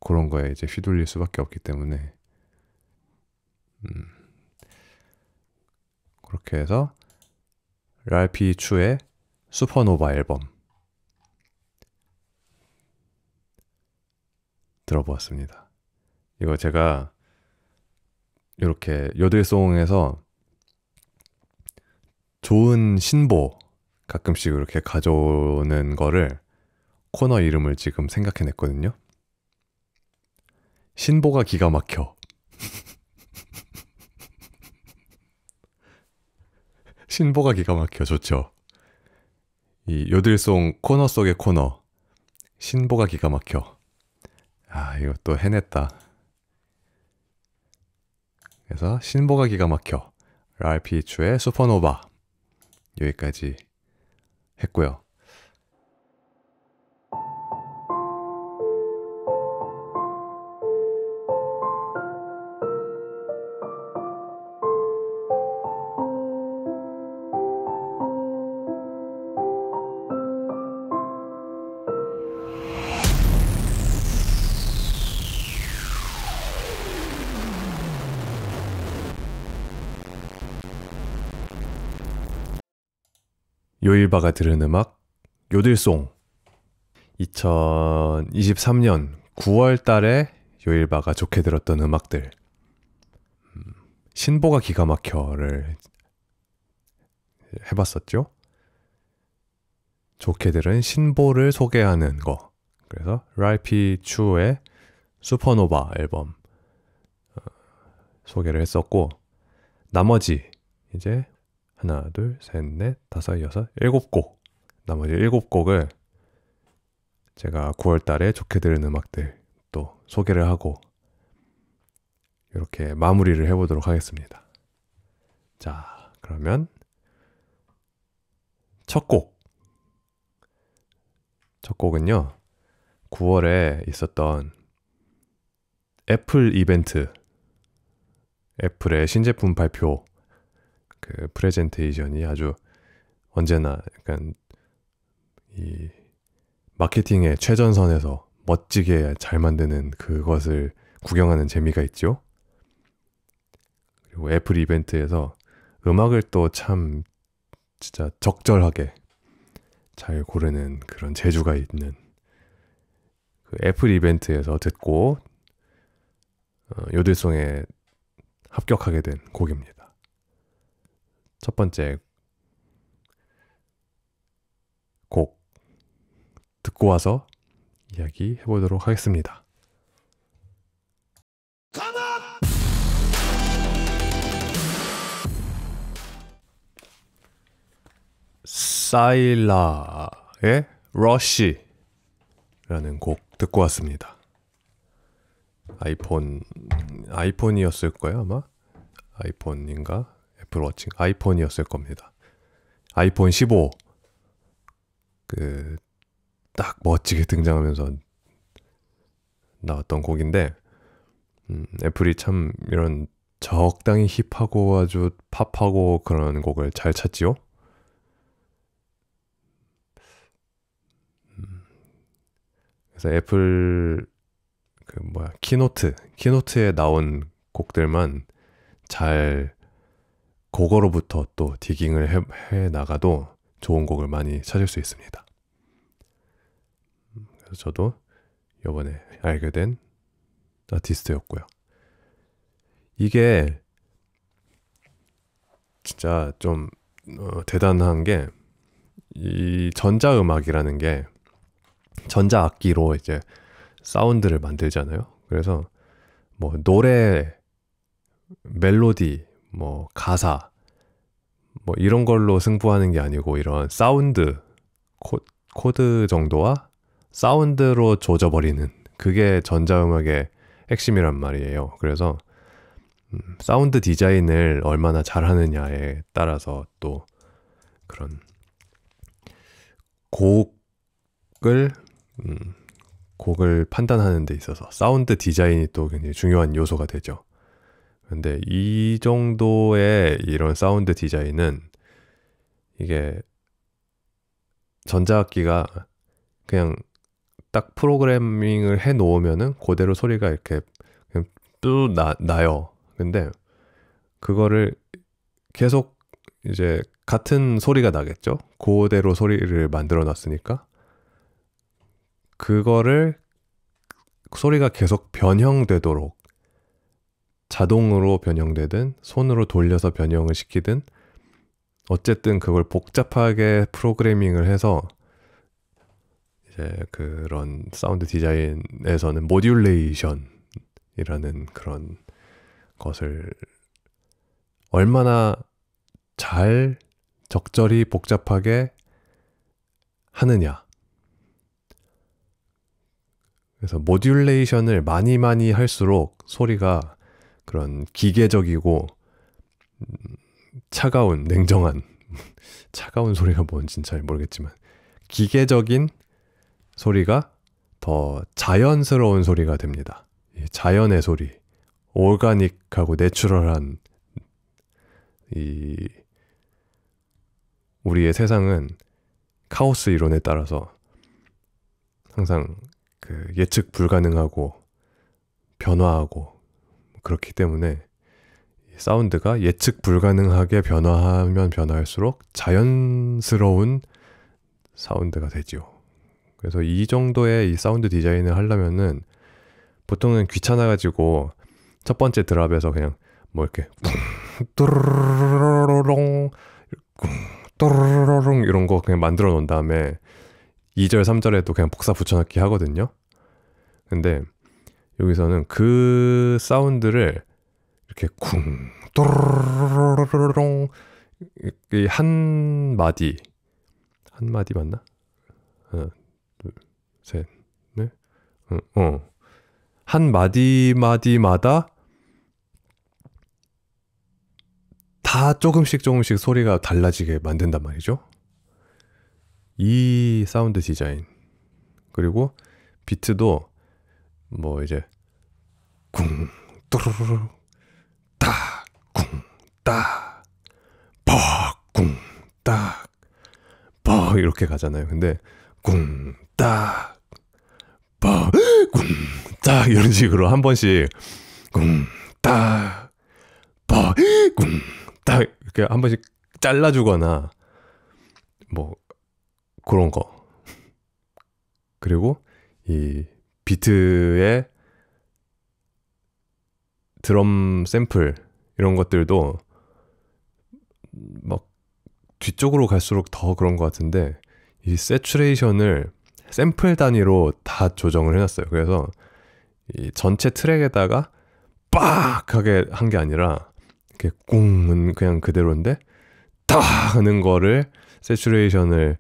그런 거에 이제 휘둘릴 수밖에 없기 때문에 음. 그렇게 해서 랄피 추의 슈퍼노바 앨범 들어보았습니다. 이거 제가 이렇게 여들송에서 좋은 신보 가끔씩 이렇게 가져오는 거를 코너 이름을 지금 생각해냈거든요. 신보가 기가 막혀. *laughs* 신보가 기가 막혀 좋죠. 이 요들송 코너 속의 코너 신보가 기가 막혀. 아 이것도 해냈다. 그래서 신보가 기가 막혀. 랄피추의 슈퍼노바 여기까지 했고요. 요일바가 들은 음악 요들송 2023년 9월 달에 요일바가 좋게 들었던 음악들 음, 신보가 기가 막혀를 해봤었죠 좋게 들은 신보를 소개하는 거 그래서 라이피 추의 슈퍼노바 앨범 어, 소개를 했었고 나머지 이제 하나, 둘, 셋, 넷, 다섯, 여섯, 일곱 곡. 나머지 일곱 곡을 제가 9월 달에 좋게 들은 음악들 또 소개를 하고 이렇게 마무리를 해보도록 하겠습니다. 자, 그러면 첫 곡. 첫 곡은요, 9월에 있었던 애플 이벤트, 애플의 신제품 발표 그 프레젠테이션이 아주 언제나 약간 이 마케팅의 최전선에서 멋지게 잘 만드는 그것을 구경하는 재미가 있죠. 그리고 애플 이벤트에서 음악을 또 참 진짜 적절하게 잘 고르는 그런 재주가 있는 그 애플 이벤트에서 듣고 어, 요들송에 합격하게 된 곡입니다. 첫 번째 곡 듣고 와서 이야기 해보도록 하겠습니다. 사일라의 러쉬라는 곡 듣고 왔습니다. 아이폰 아이폰이었을 거예요 아마 아이폰인가 애플워치, 아이폰이었을 겁니다. 아이폰 15. 그, 딱 멋지게 등장하면서 나왔던 곡인데, 음, 애플이 참 이런 적당히 힙하고 아주 팝하고 그런 곡을 잘 찾지요? 음, 그래서 애플 그 뭐야 키노트 키노트에 나온 곡들만 잘 그거로부터 또 디깅을 해, 해 나가도 좋은 곡을 많이 찾을 수 있습니다. 음, 그래서 저도 요번에 알게 된 아티스트였고요. 이게 진짜 좀 어, 대단한 게 이 전자음악이라는 게 전자악기로 이제 사운드를 만들잖아요. 그래서 뭐 노래 멜로디 뭐 가사 뭐 이런 걸로 승부하는 게 아니고 이런 사운드 코, 드 정도와 사운드로 조져버리는 그게 전자음악의 핵심이란 말이에요. 그래서 음, 사운드 디자인을 얼마나 잘하느냐에 따라서 또 그런 곡을 음, 곡을 판단하는 데 있어서 사운드 디자인이 또 굉장히 중요한 요소가 되죠. 근데 이 정도의 이런 사운드 디자인은 이게 전자악기가 그냥 딱 프로그래밍을 해 놓으면은 그대로 소리가 이렇게 그냥 뚜 나, 나요. 근데 그거를 계속 이제 같은 소리가 나겠죠? 그대로 소리를 만들어 놨으니까 그거를 소리가 계속 변형되도록 자동으로 변형되든 손으로 돌려서 변형을 시키든 어쨌든 그걸 복잡하게 프로그래밍을 해서 이제 그런 사운드 디자인에서는 모듈레이션이라는 그런 것을 얼마나 잘 적절히 복잡하게 하느냐. 그래서 모듈레이션을 많이 많이 할수록 소리가 그런 기계적이고 음, 차가운 냉정한 *laughs* 차가운 소리가 뭔지잘 모르겠지만 기계적인 소리가 더 자연스러운 소리가 됩니다. 자연의 소리, 오가닉하고 내추럴한 이 우리의 세상은 카오스 이론에 따라서 항상 그 예측 불가능하고 변화하고 그렇기 때문에 사운드가 예측 불가능하게 변화하면 변화할수록 자연스러운 사운드가 되지요. 그래서 이 정도의 이 사운드 디자인을 하려면은 보통은 귀찮아가지고 첫 번째 드랍에서 그냥 뭐 이렇게 뚜루롱 뚜루롱 이런 거 그냥 만들어 놓은 다음에 2절, 3절에도 그냥 복사 붙여넣기 하거든요. 근데 여기서는 그 사운드를 이렇게 쿵 또르르르렁 한 마디 한 마디 맞나? 하나 둘셋넷 어. 한 마디 마디마다 다 조금씩 조금씩 소리가 달라지게 만든단 말이죠. 이 사운드 디자인 그리고 비트도 뭐 이제 궁 뚜루루루 딱궁딱 퍽궁딱 퍽 이렇게 가잖아요. 근데 궁딱 퍽궁딱 이런 식으로 한 번씩 궁딱 퍽궁딱 이렇게 한 번씩 잘라주거나 뭐 그런 거 그리고 이 비트의 드럼 샘플 이런 것들도 막 뒤쪽으로 갈수록 더 그런 것 같은데 이 세츄레이션을 샘플 단위로 다 조정을 해놨어요. 그래서 이 전체 트랙에다가 빡 하게 한 게 아니라 이렇게 꽁은 그냥 그대로인데 딱 하는 거를 세츄레이션을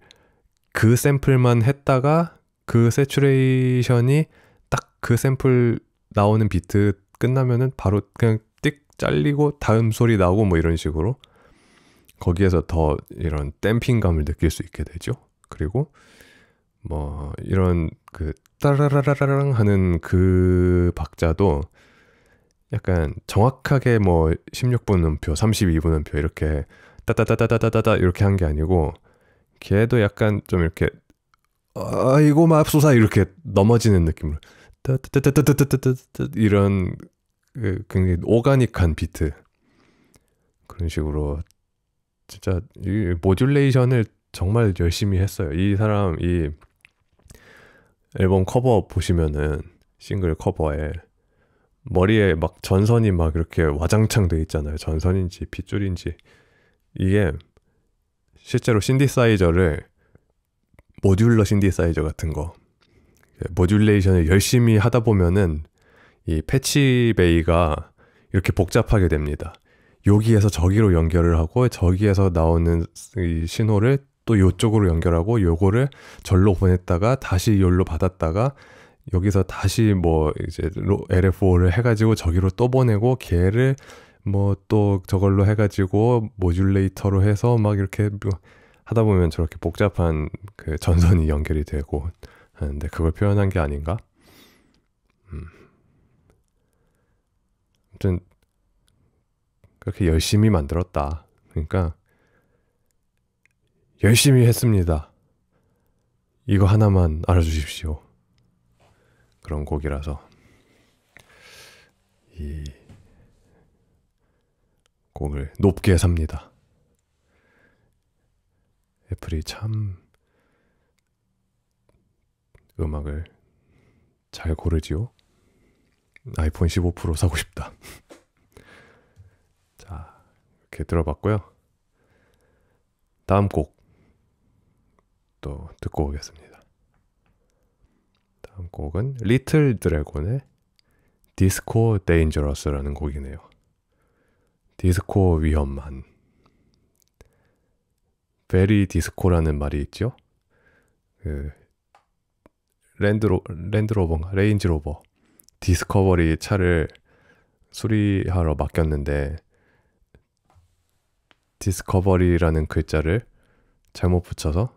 그 샘플만 했다가 그 세츄레이션이 딱 그 샘플 나오는 비트 끝나면은 바로 그냥 띡 잘리고 다음 소리 나오고 뭐 이런 식으로 거기에서 더 이런 댐핑감을 느낄 수 있게 되죠. 그리고 뭐 이런 그 따라라라랑 하는 그 박자도 약간 정확하게 뭐 16분 음표, 32분 음표 이렇게 따따따따따따따 이렇게 한 게 아니고 걔도 약간 좀 이렇게 아이고 맙소사 이렇게 넘어지는 느낌으로 이런 굉장히 오가닉한 비트 그런 식으로 진짜 이 모듈레이션을 정말 열심히 했어요. 이 사람 이 앨범 커버 보시면은 싱글 커버에 머리에 막 전선이 막 이렇게 와장창 돼 있잖아요. 전선인지 빗줄인지 이게 실제로 신디사이저를 모듈러 신디사이저 같은 거 모듈레이션을 열심히 하다 보면은 이 패치 베이가 이렇게 복잡하게 됩니다. 여기에서 저기로 연결을 하고 저기에서 나오는 이 신호를 또 요쪽으로 연결하고 요거를 절로 보냈다가 다시 열로 받았다가 여기서 다시 뭐 이제 LFO를 해가지고 저기로 또 보내고 걔를 뭐 또 저걸로 해가지고 모듈레이터로 해서 막 이렇게 뭐 하다 보면 저렇게 복잡한 그 전선이 연결이 되고 하는데 그걸 표현한 게 아닌가? 음. 아무튼 그렇게 열심히 만들었다. 그러니까 열심히 했습니다. 이거 하나만 알아주십시오. 그런 곡이라서 이 곡을 높게 삽니다. 애플이 참 음악을 잘 고르지요. 아이폰 15 프로 사고 싶다. *laughs* 자, 이렇게 들어봤고요. 다음 곡 또 듣고 오겠습니다. 다음 곡은 리틀 드래곤의 디스코 데인저러스라는 곡이네요. 디스코 위험한 베리 디스코라는 말이 있죠. 그 랜드로 랜드로버가 레인지로버 디스커버리 차를 수리하러 맡겼는데 디스커버리라는 글자를 잘못 붙여서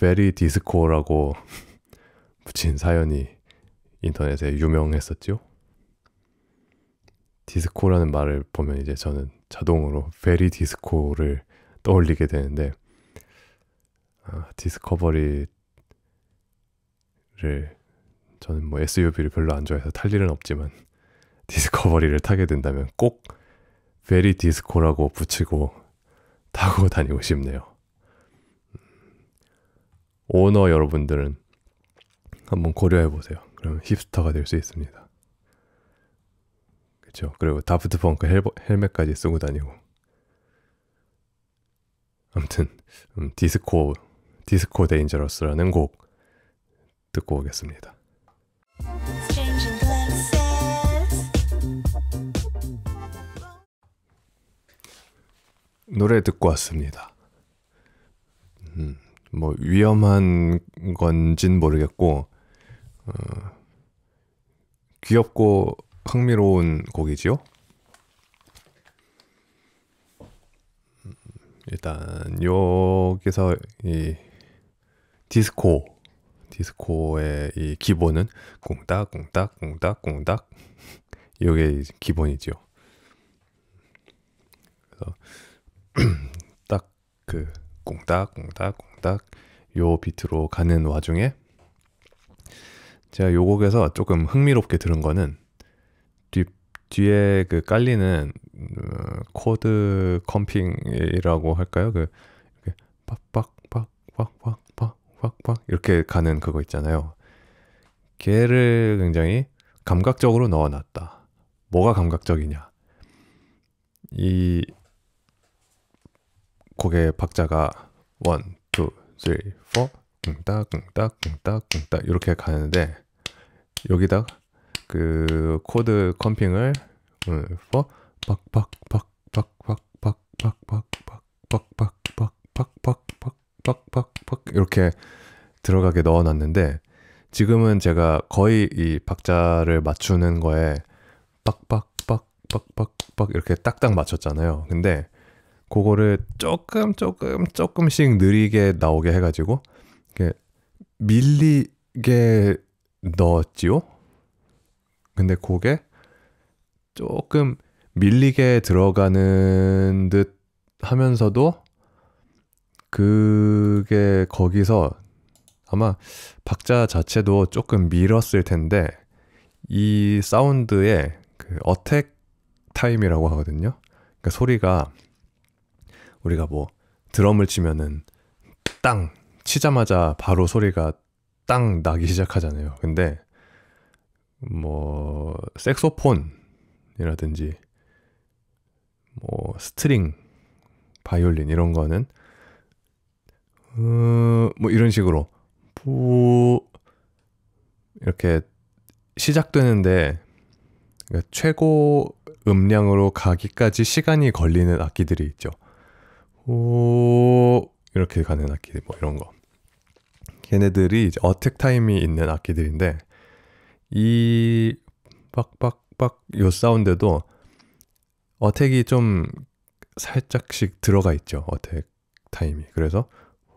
베리 디스코라고 *laughs* 붙인 사연이 인터넷에 유명했었죠. 디스코라는 말을 보면 이제 저는 자동으로 베리 디스코를 떠올리게 되는데 아, 디스커버리를 저는 뭐 SUV를 별로 안 좋아해서 탈 일은 없지만 *laughs* 디스커버리를 타게 된다면 꼭 베리 디스코라고 붙이고 타고 *laughs* 다니고 싶네요. 음, 오너 여러분들은 한번 고려해 보세요. 그럼 힙스터가 될 수 있습니다. 그렇죠. 그리고 다프트 펑크 헬멧까지 쓰고 다니고. 아무튼 음, 디스코 디스코 데인저러스라는 곡 듣고 오겠습니다. 노래 듣고 왔습니다. 음, 뭐 위험한 건진 모르겠고 어, 귀엽고 흥미로운 곡이지요. 음, 일단 여기서 이 디스코 디스코의 이 기본은 꽁닥 꽁닥 꽁닥 꽁닥 이게 기본이죠. 그래서 딱그 꽁닥 꽁닥 꽁닥 요 비트로 가는 와중에 제가 요 곡에서 조금 흥미롭게 들은 거는 뒤 뒤에 그 깔리는 어, 코드 컴핑이라고 할까요? 그 빡빡 빡빡 빡빡 확확 이렇게 가는 그거 있잖아요. 걔를 굉장히 감각적으로 넣어놨다. 뭐가 감각적이냐? 이 곡의 박자가 원, 투, 쓰리, 포, 꿍딱, 꿍딱, 꿍딱, 꿍딱 이렇게 가는데 여기다 그 코드 컴핑을 포, 박박박박박박박박박박박박박박박박박 팍 이렇게 들어가게 넣어놨는데 지금은 제가 거의 이 박자를 맞추는 거에 빡빡빡빡빡빡 이렇게 딱딱 맞췄잖아요. 근데 그거를 조금 조금 조금씩 느리게 나오게 해가지고 이렇게 밀리게 넣었지요. 근데 그게 조금 밀리게 들어가는 듯 하면서도 그게 거기서 아마 박자 자체도 조금 밀었을 텐데 이 사운드에 그 어택 타임이라고 하거든요. 그러니까 소리가 우리가 뭐 드럼을 치면은 땅 치자마자 바로 소리가 땅 나기 시작하잖아요. 근데 뭐 색소폰이라든지 뭐 스트링 바이올린 이런 거는 어, 뭐 이런 식으로 부 이렇게 시작되는데 그러니까 최고 음량으로 가기까지 시간이 걸리는 악기들이 있죠. 오 이렇게 가는 악기 뭐 이런 거. 걔네들이 이제 어택 타임이 있는 악기들인데 이 빡빡빡 요 사운드도 어택이 좀 살짝씩 들어가 있죠. 어택 타임이. 그래서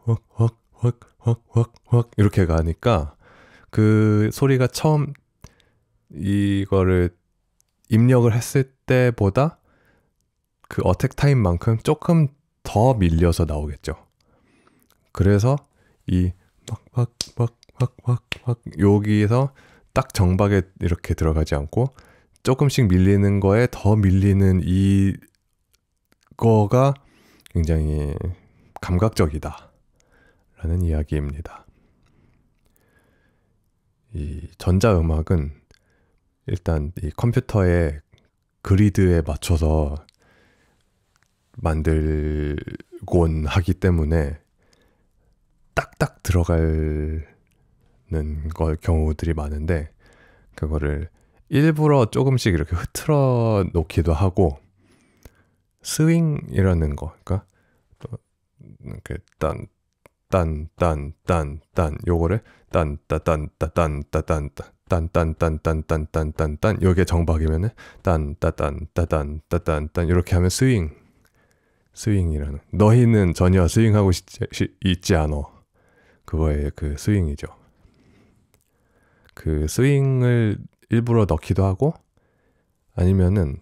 확확확확확확 이렇게 가니까 그 소리가 처음 이거를 입력을 했을 때보다 그 어택 타임만큼 조금 더 밀려서 나오겠죠. 그래서 이 확 확 확 확확확 여기에서 딱 정박에 이렇게 들어가지 않고 조금씩 밀리는 거에 더 밀리는 이거가 굉장히 감각적이다. 하는 이야기입니다. 이 전자음악은 일단 이 컴퓨터의 그리드에 맞춰서 만들곤 하기 때문에 딱딱 들어가는 걸 경우들이 많은데 그거를 일부러 조금씩 이렇게 흐트러 놓기도 하고 스윙이라는 거 그러니까 일단 딴딴딴딴 요거를 딴따딴따딴따딴따 딴딴딴딴딴딴딴딴 요게 정박이면은 딴따딴따딴따딴딴 이렇게 하면 스윙 스윙이라는 너희는 전혀 스윙하고 있지 않어 그거의 그 스윙이죠 그 스윙을 일부러 넣기도 하고 아니면은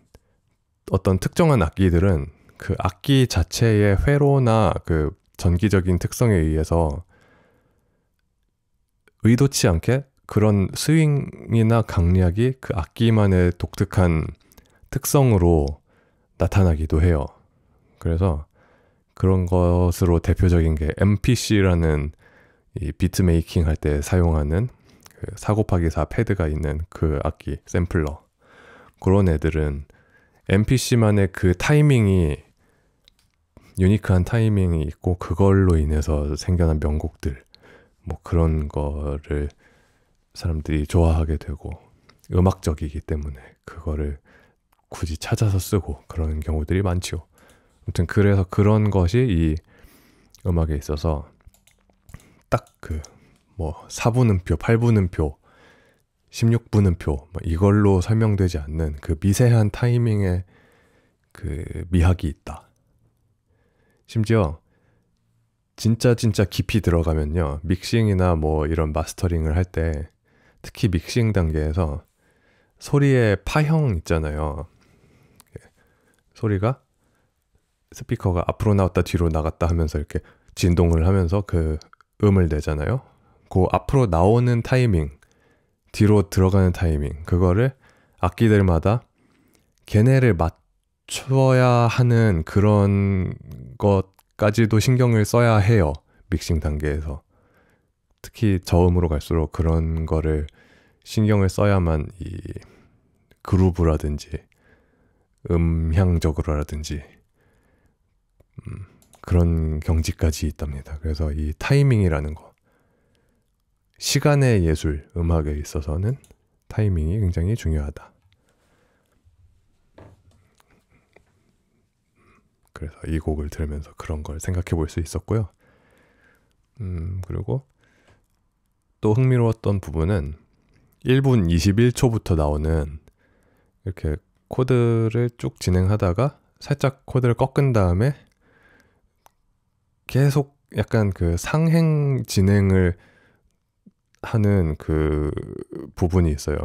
어떤 특정한 악기들은 그 악기 자체의 회로나 그 전기적인 특성에 의해서 의도치 않게 그런 스윙이나 강약이 그 악기만의 독특한 특성으로 나타나기도 해요. 그래서 그런 것으로 대표적인 게 MPC라는 이 비트 메이킹 할 때 사용하는 그4 곱하기 4 패드가 있는 그 악기 샘플러 그런 애들은 MPC만의 그 타이밍이 유니크한 타이밍이 있고 그걸로 인해서 생겨난 명곡들 뭐 그런 거를 사람들이 좋아하게 되고 음악적이기 때문에 그거를 굳이 찾아서 쓰고 그런 경우들이 많죠 아무튼 그래서 그런 것이 이 음악에 있어서 딱 그 뭐 4분음표, 8분음표, 16분음표 뭐 이걸로 설명되지 않는 그 미세한 타이밍의 그 미학이 있다. 심지어 진짜 진짜 깊이 들어가면요. 믹싱이나 뭐 이런 마스터링을 할 때 특히 믹싱 단계에서 소리의 파형 있잖아요. 소리가 스피커가 앞으로 나왔다 뒤로 나갔다 하면서 이렇게 진동을 하면서 그 음을 내잖아요. 그 앞으로 나오는 타이밍, 뒤로 들어가는 타이밍, 그거를 악기들마다 걔네를 맞춰야 하는 그런 것까지도 신경을 써야 해요. 믹싱 단계에서. 특히 저음으로 갈수록 그런 거를 신경을 써야만 이 그루브라든지 음향적으로라든지 음, 그런 경지까지 있답니다. 그래서 이 타이밍이라는 거 시간의 예술 음악에 있어서는 타이밍이 굉장히 중요하다. 그래서 이 곡을 들으면서 그런 걸 생각해 볼 수 있었고요. 음, 그리고 또 흥미로웠던 부분은 1분 21초부터 나오는 이렇게 코드를 쭉 진행하다가 살짝 코드를 꺾은 다음에 계속 약간 그 상행 진행을 하는 그 부분이 있어요.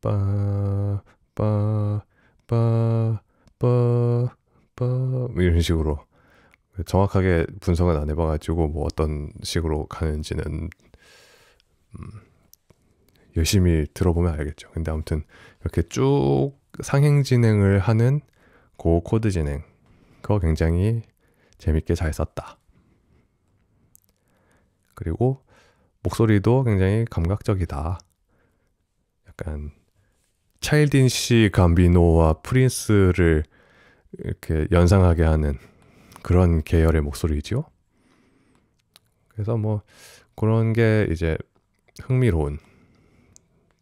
빠빠빠빠 그 빠빠 뭐 이런 식으로 정확하게 분석은 안 해봐가지고 뭐 어떤 식으로 가는지는 음, 열심히 들어보면 알겠죠. 근데 아무튼 이렇게 쭉 상행 진행을 하는 고 코드 진행 그거 굉장히 재밌게 잘 썼다. 그리고 목소리도 굉장히 감각적이다. 약간 차일딘시 감비노와 프린스를 이렇게 연상하게 하는 그런 계열의 목소리이지요. 그래서 뭐 그런 게 이제 흥미로운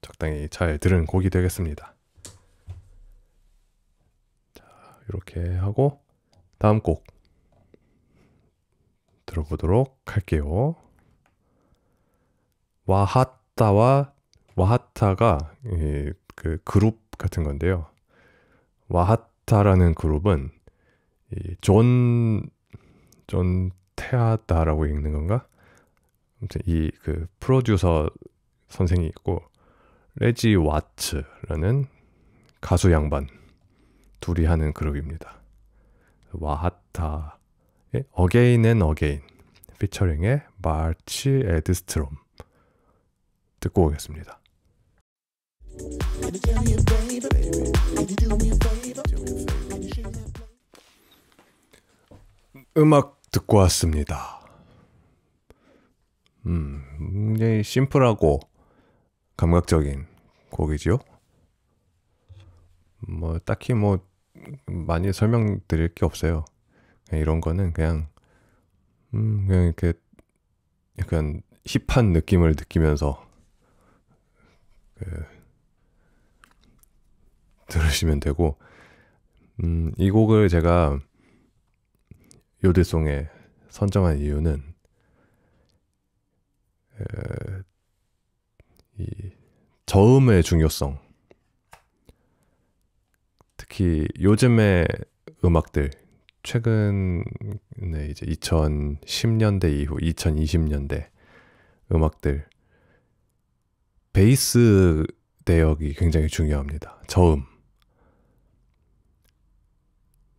적당히 잘 들은 곡이 되겠습니다. 자, 이렇게 하고 다음 곡 들어보도록 할게요. 와하타와 와하타가 그 그룹 같은 건데요. 와하 테아타라는 그룹은 존, 존 테아타라고 읽는 건가? 아무튼 이그 프로듀서 선생이 있고 레지 와츠라는 가수 양반 둘이 하는 그룹입니다. 와하타 어게인 앤 어게인 피처링의 마치 에드스트롬 듣고 오겠습니다. 음악 듣고 왔습니다. 음, 굉장히 심플하고 감각적인 곡이지뭐 딱히 뭐 많이 설명드릴 게 없어요. 이런 거는 그냥 음, 그냥 이렇게 약간 힙한 느낌을 느끼면서 그, 들으시면 되고 음, 이 곡을 제가 요들송에 선정한 이유는 이 저음의 중요성 특히 요즘의 음악들 최근에 이제 2010년대 이후 2020년대 음악들 베이스 대역이 굉장히 중요합니다. 저음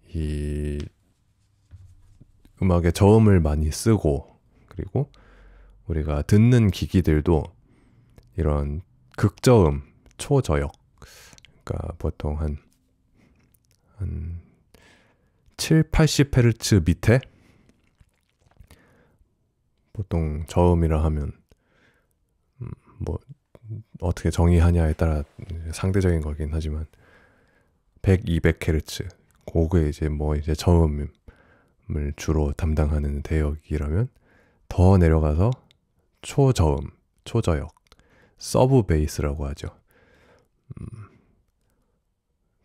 이 음악에 저음을 많이 쓰고 그리고 우리가 듣는 기기들도 이런 극저음, 초저역 그러니까 보통 한, 한 7, 80Hz 밑에 보통 저음이라 하면 음, 뭐 어떻게 정의하냐에 따라 상대적인 거긴 하지만 100, 200Hz 그게 이제 뭐 이제 저음 저음을 주로 담당하는 대역이라면 더 내려가서 초저음, 초저역, 서브 베이스라고 하죠. 음,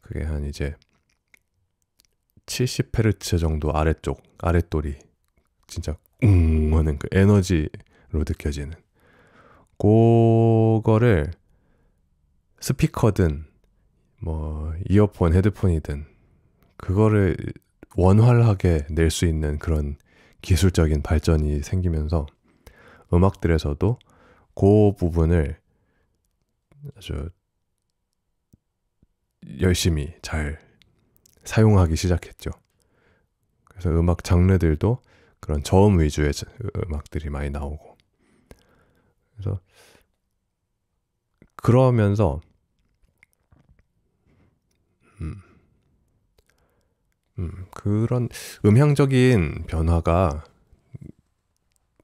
그게 한 이제 7 0 h z 정도 아래쪽, 아랫돌이 진짜 웅 하는 그 에너지로 느껴지는 그거를 스피커든 뭐 이어폰 헤드폰이든 그거를 원활하게 낼 수 있는 그런 기술적인 발전이 생기면서 음악들에서도 그 부분을 아주 열심히 잘 사용하기 시작했죠. 그래서 음악 장르들도 그런 저음 위주의 음악들이 많이 나오고. 그래서 그러면서 음, 그런 음향적인 변화가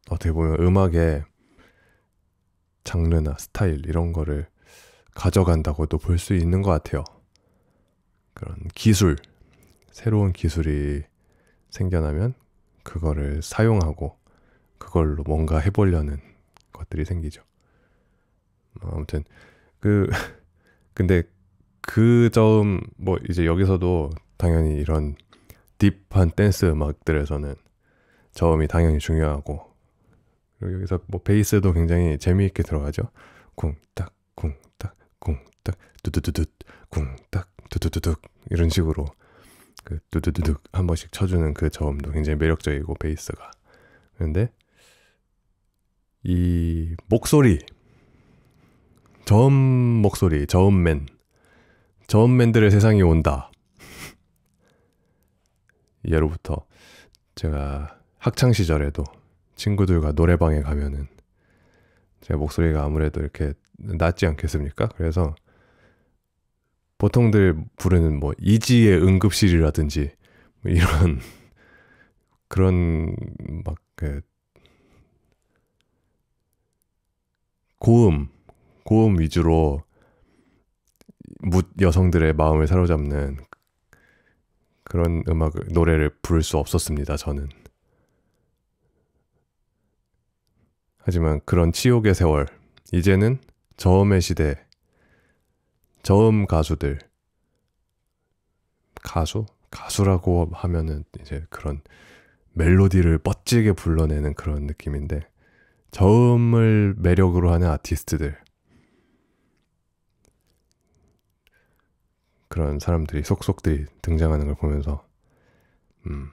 어떻게 보면 음악의 장르나 스타일 이런 거를 가져간다고도 볼 수 있는 것 같아요. 그런 기술, 새로운 기술이 생겨나면 그거를 사용하고 그걸로 뭔가 해보려는 것들이 생기죠. 뭐 아무튼 그 *laughs* 근데 그 점 뭐 이제 여기서도 당연히 이런 딥한 댄스 음악들에서는 저음이 당연히 중요하고 그리고 여기서 뭐 베이스도 굉장히 재미있게 들어가죠. 쿵딱 쿵딱 쿵딱 두두두둑 쿵딱 두두두둑 이런 식으로 그 두두두둑 한 번씩 쳐주는 그 저음도 굉장히 매력적이고 베이스가 그런데 이 목소리 저음 목소리 저음맨 저음맨들의 세상이 온다 예로부터 제가 학창 시절에도 친구들과 노래방에 가면은 제 목소리가 아무래도 이렇게 낮지 않겠습니까? 그래서 보통들 부르는 뭐 이지의 응급실이라든지 뭐 이런 *laughs* 그런 막 그 고음 고음 위주로 무, 여성들의 마음을 사로잡는 그런 음악 노래를 부를 수 없었습니다. 저는. 하지만 그런 치욕의 세월 이제는 저음의 시대 저음 가수들 가수 가수라고 하면은 이제 그런 멜로디를 멋지게 불러내는 그런 느낌인데 저음을 매력으로 하는 아티스트들 그런 사람들이 속속들이 등장하는 걸 보면서 음,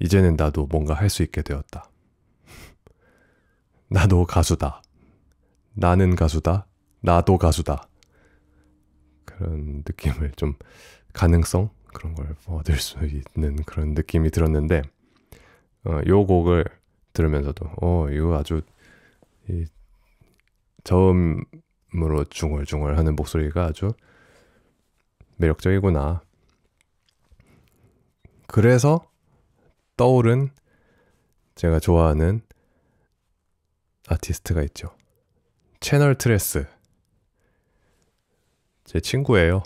이제는 나도 뭔가 할 수 있게 되었다. *laughs* 나도 가수다. 나는 가수다. 나도 가수다. 그런 느낌을 좀 가능성 그런 걸 얻을 수 있는 그런 느낌이 들었는데 어, 요 곡을 들으면서도 어 이거 아주 이 저음으로 중얼중얼하는 목소리가 아주 매력적이구나. 그래서 떠오른 제가 좋아하는 아티스트가 있죠. 채널 트레스. 제 친구예요.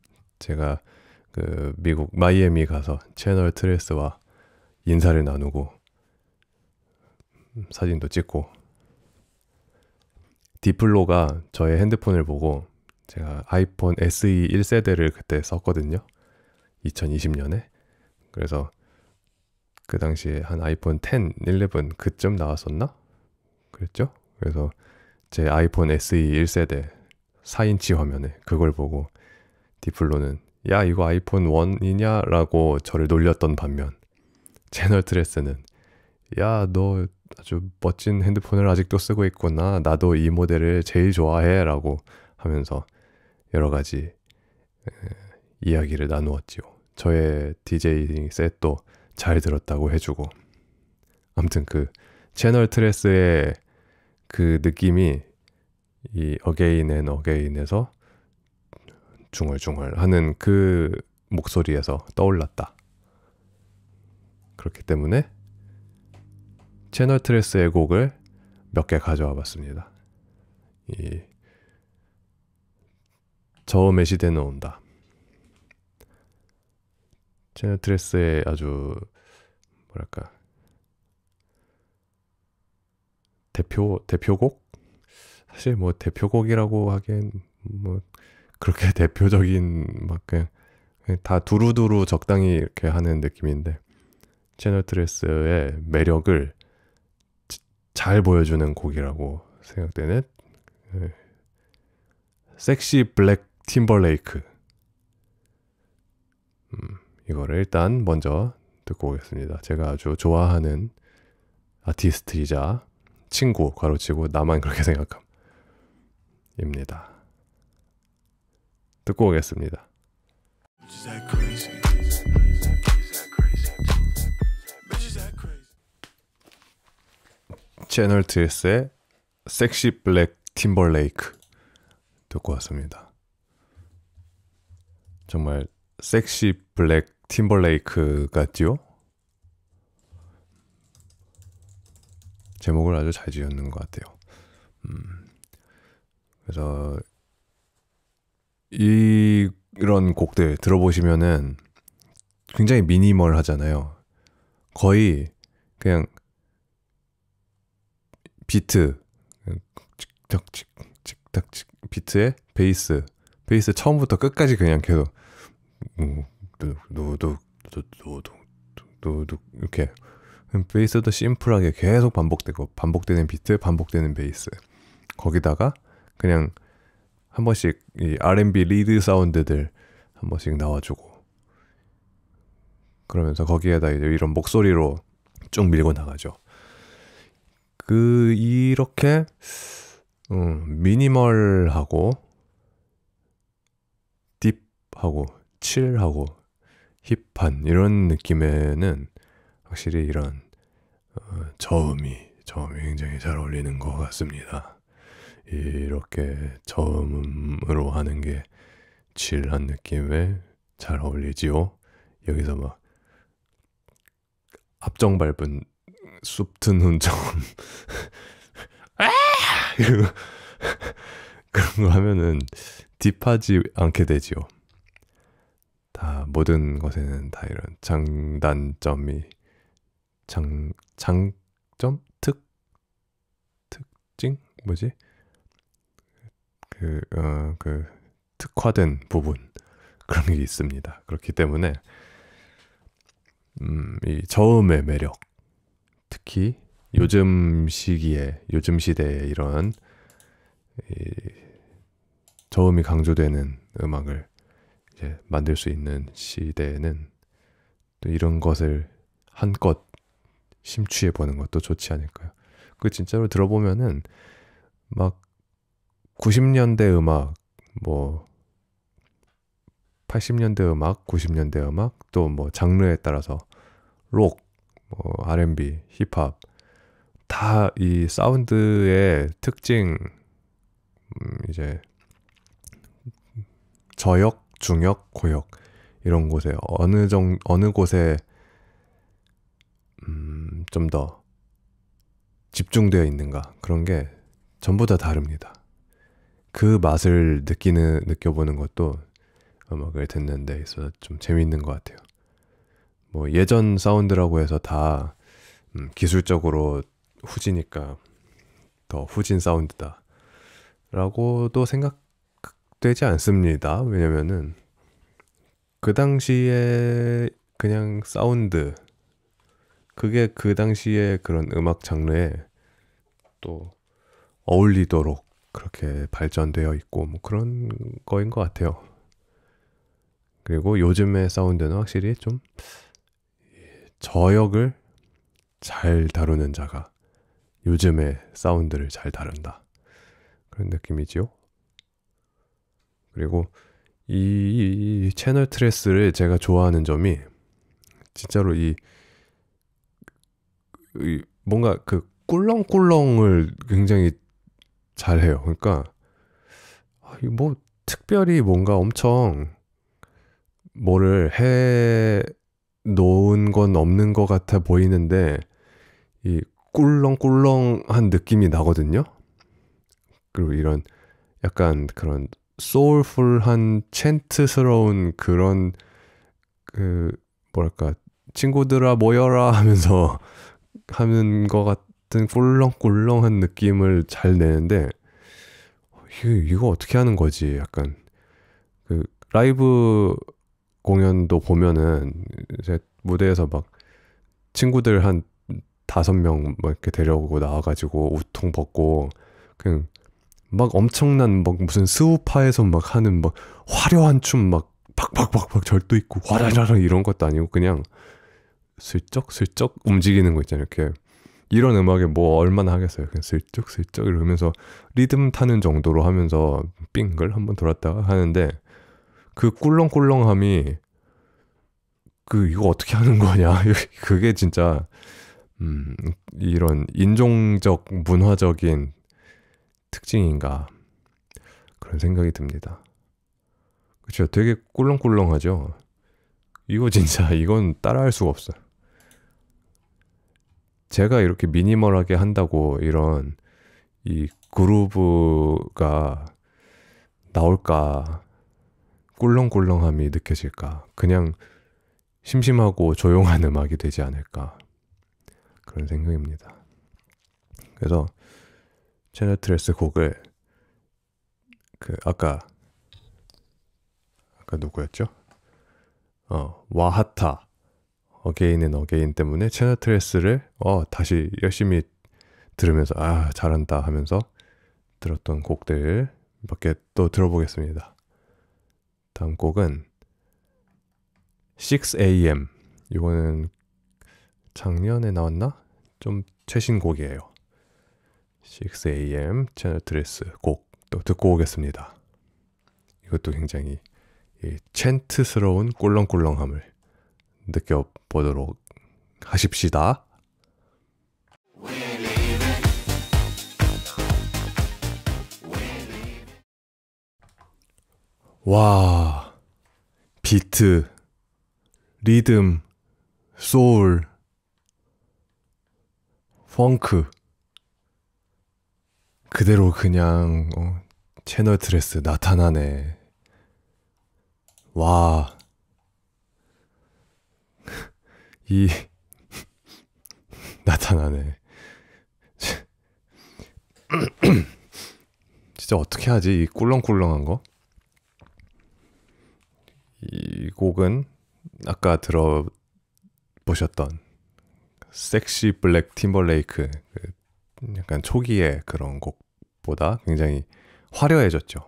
*laughs* 제가 그 미국 마이애미 가서 채널 트레스와 인사를 나누고 사진도 찍고 디플로가 저의 핸드폰을 보고 제가 아이폰 SE 1세대를 그때 썼거든요. 2020년에. 그래서 그 당시에 한 아이폰 10, 11 그쯤 나왔었나? 그랬죠? 그래서 제 아이폰 SE 1세대 4인치 화면에 그걸 보고 디플로는 야 이거 아이폰 1이냐? 라고 저를 놀렸던 반면 채널 트레스는 야 너 아주 멋진 핸드폰을 아직도 쓰고 있구나 나도 이 모델을 제일 좋아해 라고 하면서 여러 가지 이야기를 나누었지요. 저의 DJ 셋도 잘 들었다고 해주고 아무튼 그 채널 트레스의 그 느낌이 이 어게인 앤 어게인에서 중얼중얼 하는 그 목소리에서 떠올랐다. 그렇기 때문에 채널 트레스의 곡을 몇 개 가져와 봤습니다. 이 저음의 시대 넣은다. 제네트레스의 아주 뭐랄까 대표 대표곡 사실 뭐 대표곡이라고 하기엔 뭐 그렇게 *laughs* 대표적인 막 그냥, 그냥 다 두루두루 적당히 이렇게 하는 느낌인데 제네트레스의 매력을 잘 보여주는 곡이라고 생각되는 예. 섹시 블랙 팀벌레이크. 음, 이거를 일단 먼저 듣고 오겠습니다. 제가 아주 좋아하는 아티스트이자 친구, 가로치고 나만 그렇게 *laughs* 생각함. 입니다. 듣고 오겠습니다. 채널 트스의 섹시 블랙 팀벌레이크 듣고 왔습니다. 정말 섹시 블랙 팀벌레이크 같지요? 제목을 아주 잘 지었는 것 같아요. 음, 그래서 이, 이런 곡들 들어보시면은 굉장히 미니멀하잖아요. 거의 그냥 비트 칙탁 칙탁 칙 비트에 베이스 베이스 처음부터 끝까지 그냥 계속 누둑 누둑 누둑 이렇게 베이스도 심플하게 계속 반복되고 반복되는 비트 반복되는 베이스 거기다가 그냥 한 번씩 이 R&B 리드 사운드들 한 번씩 나와주고 그러면서 거기에다 이제 이런 목소리로 쭉 밀고 나가죠. 그 이렇게 음, 미니멀하고 딥하고 칠하고 힙한 이런 느낌에는 확실히 이런 어, 저음이 저음이 굉장히 잘 어울리는 것 같습니다. 이렇게 저음으로 하는 게 칠한 느낌에 잘 어울리지요. 여기서 막 앞정 밟은 숲튼 훈처럼 *laughs* 아! *laughs* 그런 거 하면은 딥하지 않게 되지요. 다 모든 것에는 다 이런 장단점이 장 장점 특 특징 뭐지 그 어그 어, 그 특화된 부분 그런 게 있습니다. 그렇기 때문에 음, 이 저음의 매력 특히 요즘 시기에 요즘 시대에 이런 이 저음이 강조되는 음악을 이제 만들 수 있는 시대에는 또 이런 것을 한껏 심취해 보는 것도 좋지 않을까요? 그 진짜로 들어보면은 막 90년대 음악 뭐 80년대 음악, 90년대 음악 또 뭐 장르에 따라서 록, 뭐 R&B, 힙합 다 이 사운드의 특징 음 이제 저역 중역, 고역 이런 곳에 어느 정 어느 곳에 음, 좀더 집중되어 있는가 그런 게 전부 다 다릅니다. 그 맛을 느끼는 느껴보는 것도 음악을 듣는 데 있어서 좀 재밌는 것 같아요. 뭐 예전 사운드라고 해서 다 음, 기술적으로 후지니까 더 후진 사운드다 라고도 생각 되지 않습니다. 왜냐면은 그 당시에 그냥 사운드 그게 그 당시에 그런 음악 장르에 또 어울리도록 그렇게 발전되어 있고 뭐 그런 거인 것 같아요. 그리고 요즘의 사운드는 확실히 좀 저역을 잘 다루는 자가 요즘의 사운드를 잘 다룬다. 그런 느낌이지요. 그리고 이, 이 채널 트레스를 제가 좋아하는 점이 진짜로 이, 이 뭔가 그 꿀렁꿀렁을 굉장히 잘해요. 그러니까 아, 뭐 특별히 뭔가 엄청 뭐를 해 놓은 건 없는 것 같아 보이는데 이 꿀렁꿀렁한 느낌이 나거든요. 그리고 이런 약간 그런 소울풀한 챈트스러운 그런 그 뭐랄까 친구들아 모여라 하면서 *laughs* 하는 것 같은 꿀렁꿀렁한 느낌을 잘 내는데 이거, 이거 어떻게 하는 거지 약간 그 라이브 공연도 보면은 이제 무대에서 막 친구들 한 다섯 명 막 이렇게 데려오고 나와가지고 우통 벗고 그냥 막 엄청난 막 무슨 스우파에서 막 하는 막 화려한 춤 막 팍팍팍팍 절도 있고 화라라라 이런 것도 아니고 그냥 슬쩍슬쩍 움직이는 거 있잖아요. 이렇게 이런 음악에 뭐 얼마나 하겠어요. 그냥 슬쩍슬쩍 이러면서 리듬 타는 정도로 하면서 빙글 한번 돌았다가 하는데 그 꿀렁꿀렁함이 그 이거 어떻게 하는 거냐. *laughs* 그게 진짜 음 이런 인종적 문화적인 특징인가 그런 생각이 듭니다. 그렇죠. 되게 꿀렁꿀렁하죠. 이거 진짜 *laughs* 이건 따라할 수가 없어요. 제가 이렇게 미니멀하게 한다고 이런 이 그루브가 나올까 꿀렁꿀렁함이 느껴질까 그냥 심심하고 조용한 음악이 되지 않을까 그런 생각입니다. 그래서 제너트레스 곡을 그 아까 아까 누구였죠? 어 와하타 어게인은 어게인 때문에 체너트레스를 어 다시 열심히 들으면서 아 잘한다 하면서 들었던 곡들 몇 개 또 들어보겠습니다. 다음 곡은 6am 이거는 작년에 나왔나? 좀 최신 곡이에요. 6am 채널 드레스 곡 또 듣고 오겠습니다. 이것도 굉장히 이 챈트스러운 꿀렁꿀렁함을 느껴보도록 하십시다. 와, 비트, 리듬, 소울, 펑크. 그대로 그냥 어, 채널 드레스 나타나네. 와. *laughs* 이 *laughs* 나타나네. *clears throat* 진짜 어떻게 하지? 이 꿀렁꿀렁한 거? 이 곡은 아까 들어보셨던 섹시 블랙 팀벌레이크 그 약간 초기에 그런 곡보다 굉장히 화려해졌죠.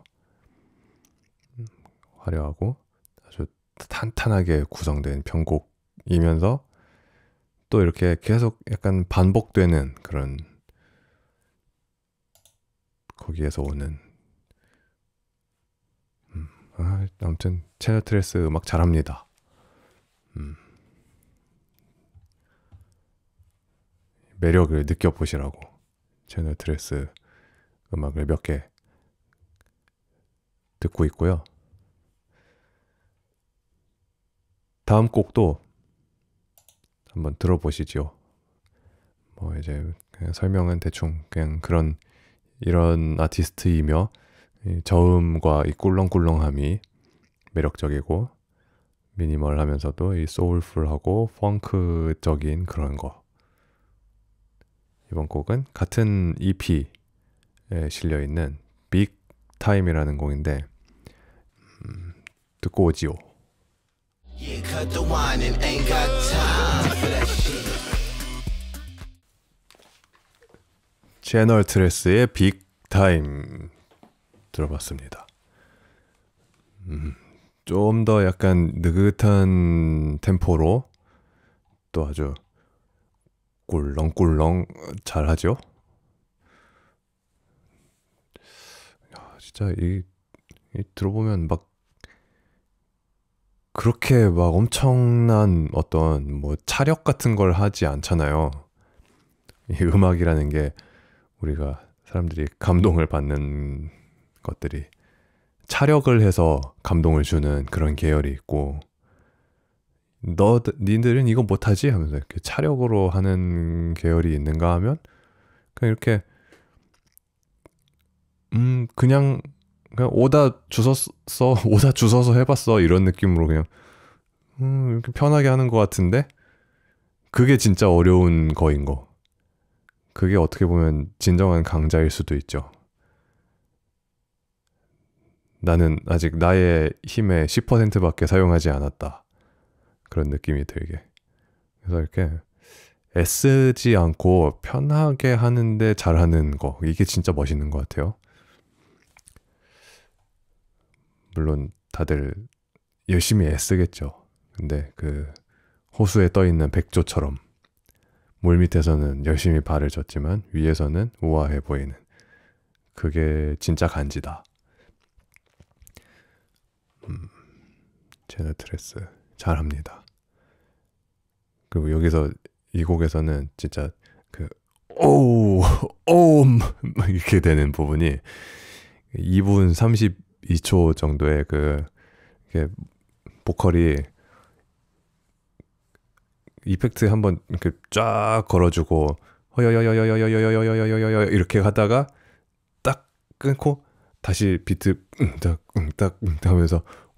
화려하고 아주 탄탄하게 구성된 편곡이면서 또 이렇게 계속 약간 반복되는 그런 거기에서 오는 음, 아, 무튼 체너 트레스 음악 잘합니다. 음. 매력을 느껴보시라고 제너 드레스 음악을 몇 개 듣고 있고요. 다음 곡도 한번 들어보시죠. 뭐 이제 설명은 대충 그냥 그런 이런 아티스트이며 저음과 이 꿀렁꿀렁함이 매력적이고 미니멀하면서도 이 소울풀하고 펑크적인 그런 거 이번 곡은 같은 EP에 실려 있는 빅 타임이라는 곡인데 음, 듣고 오지요. 채널 트레스의 빅 타임 들어봤습니다. 음, 좀 더 약간 느긋한 템포로 또 아주 꿀렁꿀렁 어, 잘 하죠? 야, 진짜 이, 이 들어보면 막 그렇게 막 엄청난 어떤 뭐 차력 같은 걸 하지 않잖아요. 이 음악이라는 게 우리가 사람들이 감동을 받는 것들이 차력을 해서 감동을 주는 그런 계열이 있고 너 니들은 이거 못하지 하면서 이렇게 차력으로 하는 계열이 있는가 하면 그냥 이렇게 음 그냥 그냥 오다 주서어 *laughs* 오다 주서서 해봤어 이런 느낌으로 그냥 음 이렇게 편하게 하는 것 같은데 그게 진짜 어려운 거인 거 그게 어떻게 보면 진정한 강자일 수도 있죠 나는 아직 나의 힘의 10%밖에 사용하지 않았다 그런 느낌이 들게. 그래서 이렇게 애쓰지 않고 편하게 하는데 잘하는 거 이게 진짜 멋있는 것 같아요. 물론 다들 열심히 애쓰겠죠. 근데 그 호수에 떠 있는 백조처럼 물 밑에서는 열심히 발을 젓지만 위에서는 우아해 보이는 그게 진짜 간지다. 음, 제너트레스. 잘합니다. 그리고 여기서 이 곡에서는 진짜 그 오우 오음 이렇게 되는 부분이 2분 32초 정도의 그 보컬이 이펙트 한번 이렇게 쫙 걸어주고 허여여여여여여여여여여여 이렇게 하다가 딱 끊고 다시 비트 응딱 응딱 응딱 하면서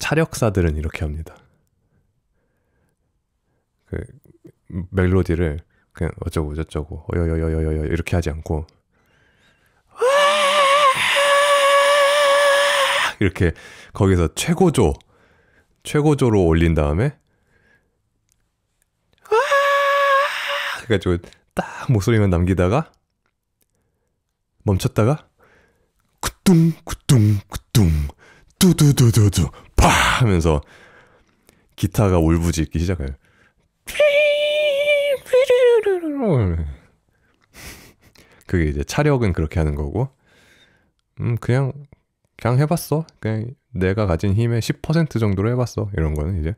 차력사들은 이렇게 합니다. 그 멜로디를 그냥 어쩌고 저쩌고 어여여여여여 이렇게 하지 않고 이렇게 거기서 최고조 최고조로 올린 다음에 그래가지고 딱 목소리만 남기다가 멈췄다가 쿠뚱 쿠뚱 쿠뚱 두두두두두 파 하면서 기타가 울부짖기 시작해요. *laughs* 그게 이제 차력은 그렇게 하는 거고, 음 그냥 그냥 해봤어. 그냥 내가 가진 힘의 10% 정도로 해봤어. 이런 거는 이제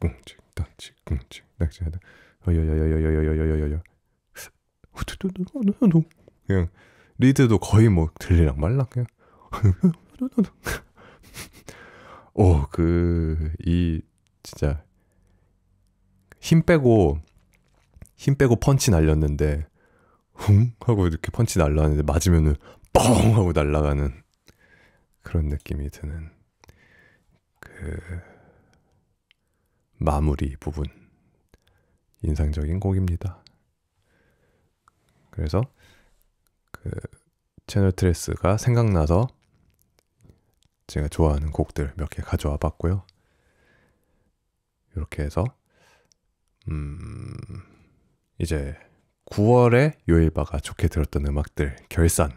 꿍찍닥찍꿍찍 닥지 하다 여여여여여여여여여 그냥 리드도 거의 뭐 들리랑 말랑 그냥 오, 그, 이, 진짜, 힘 빼고, 힘 빼고 펀치 날렸는데, 흥? 하고 이렇게 펀치 날라는데, 가 맞으면은, 뻥! 하고 날라가는 그런 느낌이 드는, 그, 마무리 부분. 인상적인 곡입니다. 그래서, 그, 채널 트레스가 생각나서 제가 좋아하는 곡들 몇 개 가져와 봤고요. 이렇게 해서 음 이제 9월에 요일바가 좋게 들었던 음악들 결산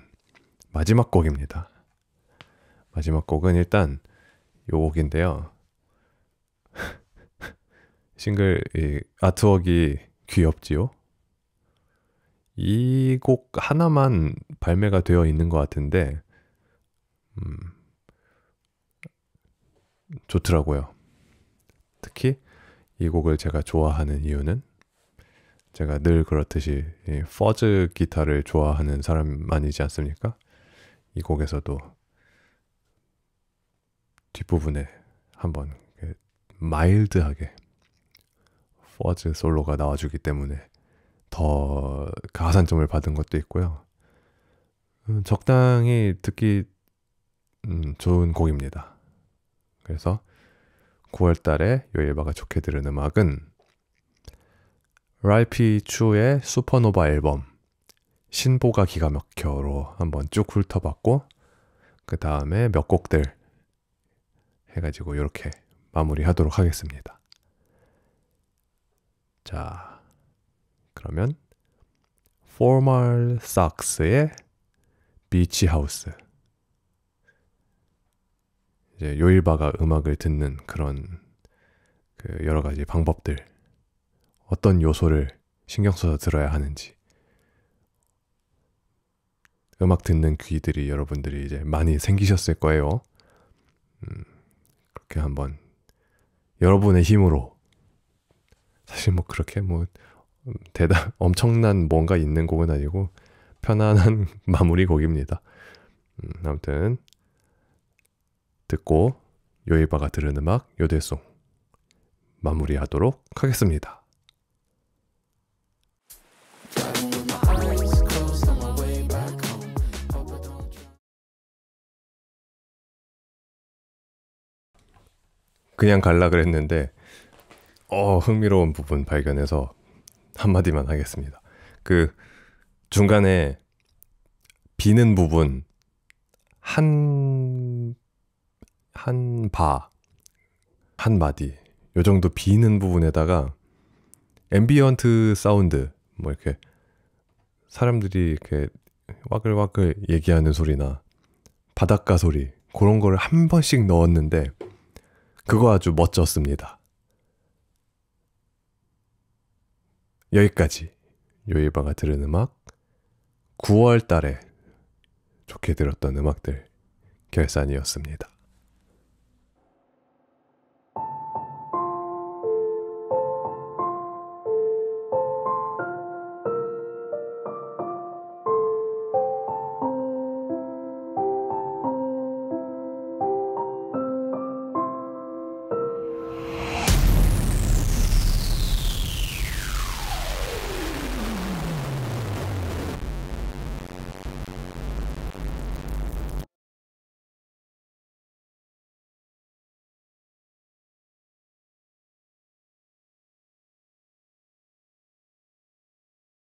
마지막 곡입니다. 마지막 곡은 일단 요 곡인데요. *laughs* 싱글 이 아트웍이 귀엽지요? 이 곡 하나만 발매가 되어 있는 것 같은데 음, 좋더라고요. 특히 이 곡을 제가 좋아하는 이유는 제가 늘 그렇듯이 이 퍼즈 기타를 좋아하는 사람만이지 않습니까? 이 곡에서도 뒷부분에 한번 그 마일드하게 퍼즈 솔로가 나와주기 때문에 더 가산점을 그 받은 것도 있고요. 음, 적당히 듣기 음, 좋은 곡입니다. 그래서 9월 달에 요일바가 좋게 들은 음악은 라이피 추의 슈퍼노바 앨범 신보가 기가 막혀로 한번 쭉 훑어봤고 그 다음에 몇 곡들 해가지고 이렇게 마무리하도록 하겠습니다. 자, 그러면 포멀 r m a 의 b 치하우스 이제 요일바가 음악을 듣는 그런 그 여러 가지 방법들 어떤 요소를 신경 써서 들어야 하는지 음악 듣는 귀들이 여러분들이 이제 많이 생기셨을 거예요. 음, 그렇게 한번 여러분의 힘으로 사실 뭐 그렇게 뭐 대단 *laughs* 엄청난 뭔가 있는 곡은 아니고 편안한 *laughs* 마무리 곡입니다. 음, 아무튼 듣고 요이바가 들은 음악 요대송 마무리하도록 하겠습니다. 그냥 갈라 그랬는데 어 흥미로운 부분 발견해서 한마디만 하겠습니다. 그 중간에 비는 부분 한한 바, 한 마디 요 정도 비는 부분에다가 앰비언트 사운드 뭐 이렇게 사람들이 이렇게 와글와글 얘기하는 소리나 바닷가 소리 그런 거를 한 번씩 넣었는데 그거 아주 멋졌습니다. 여기까지 요일바가 들은 음악 9월 달에 좋게 들었던 음악들 결산이었습니다.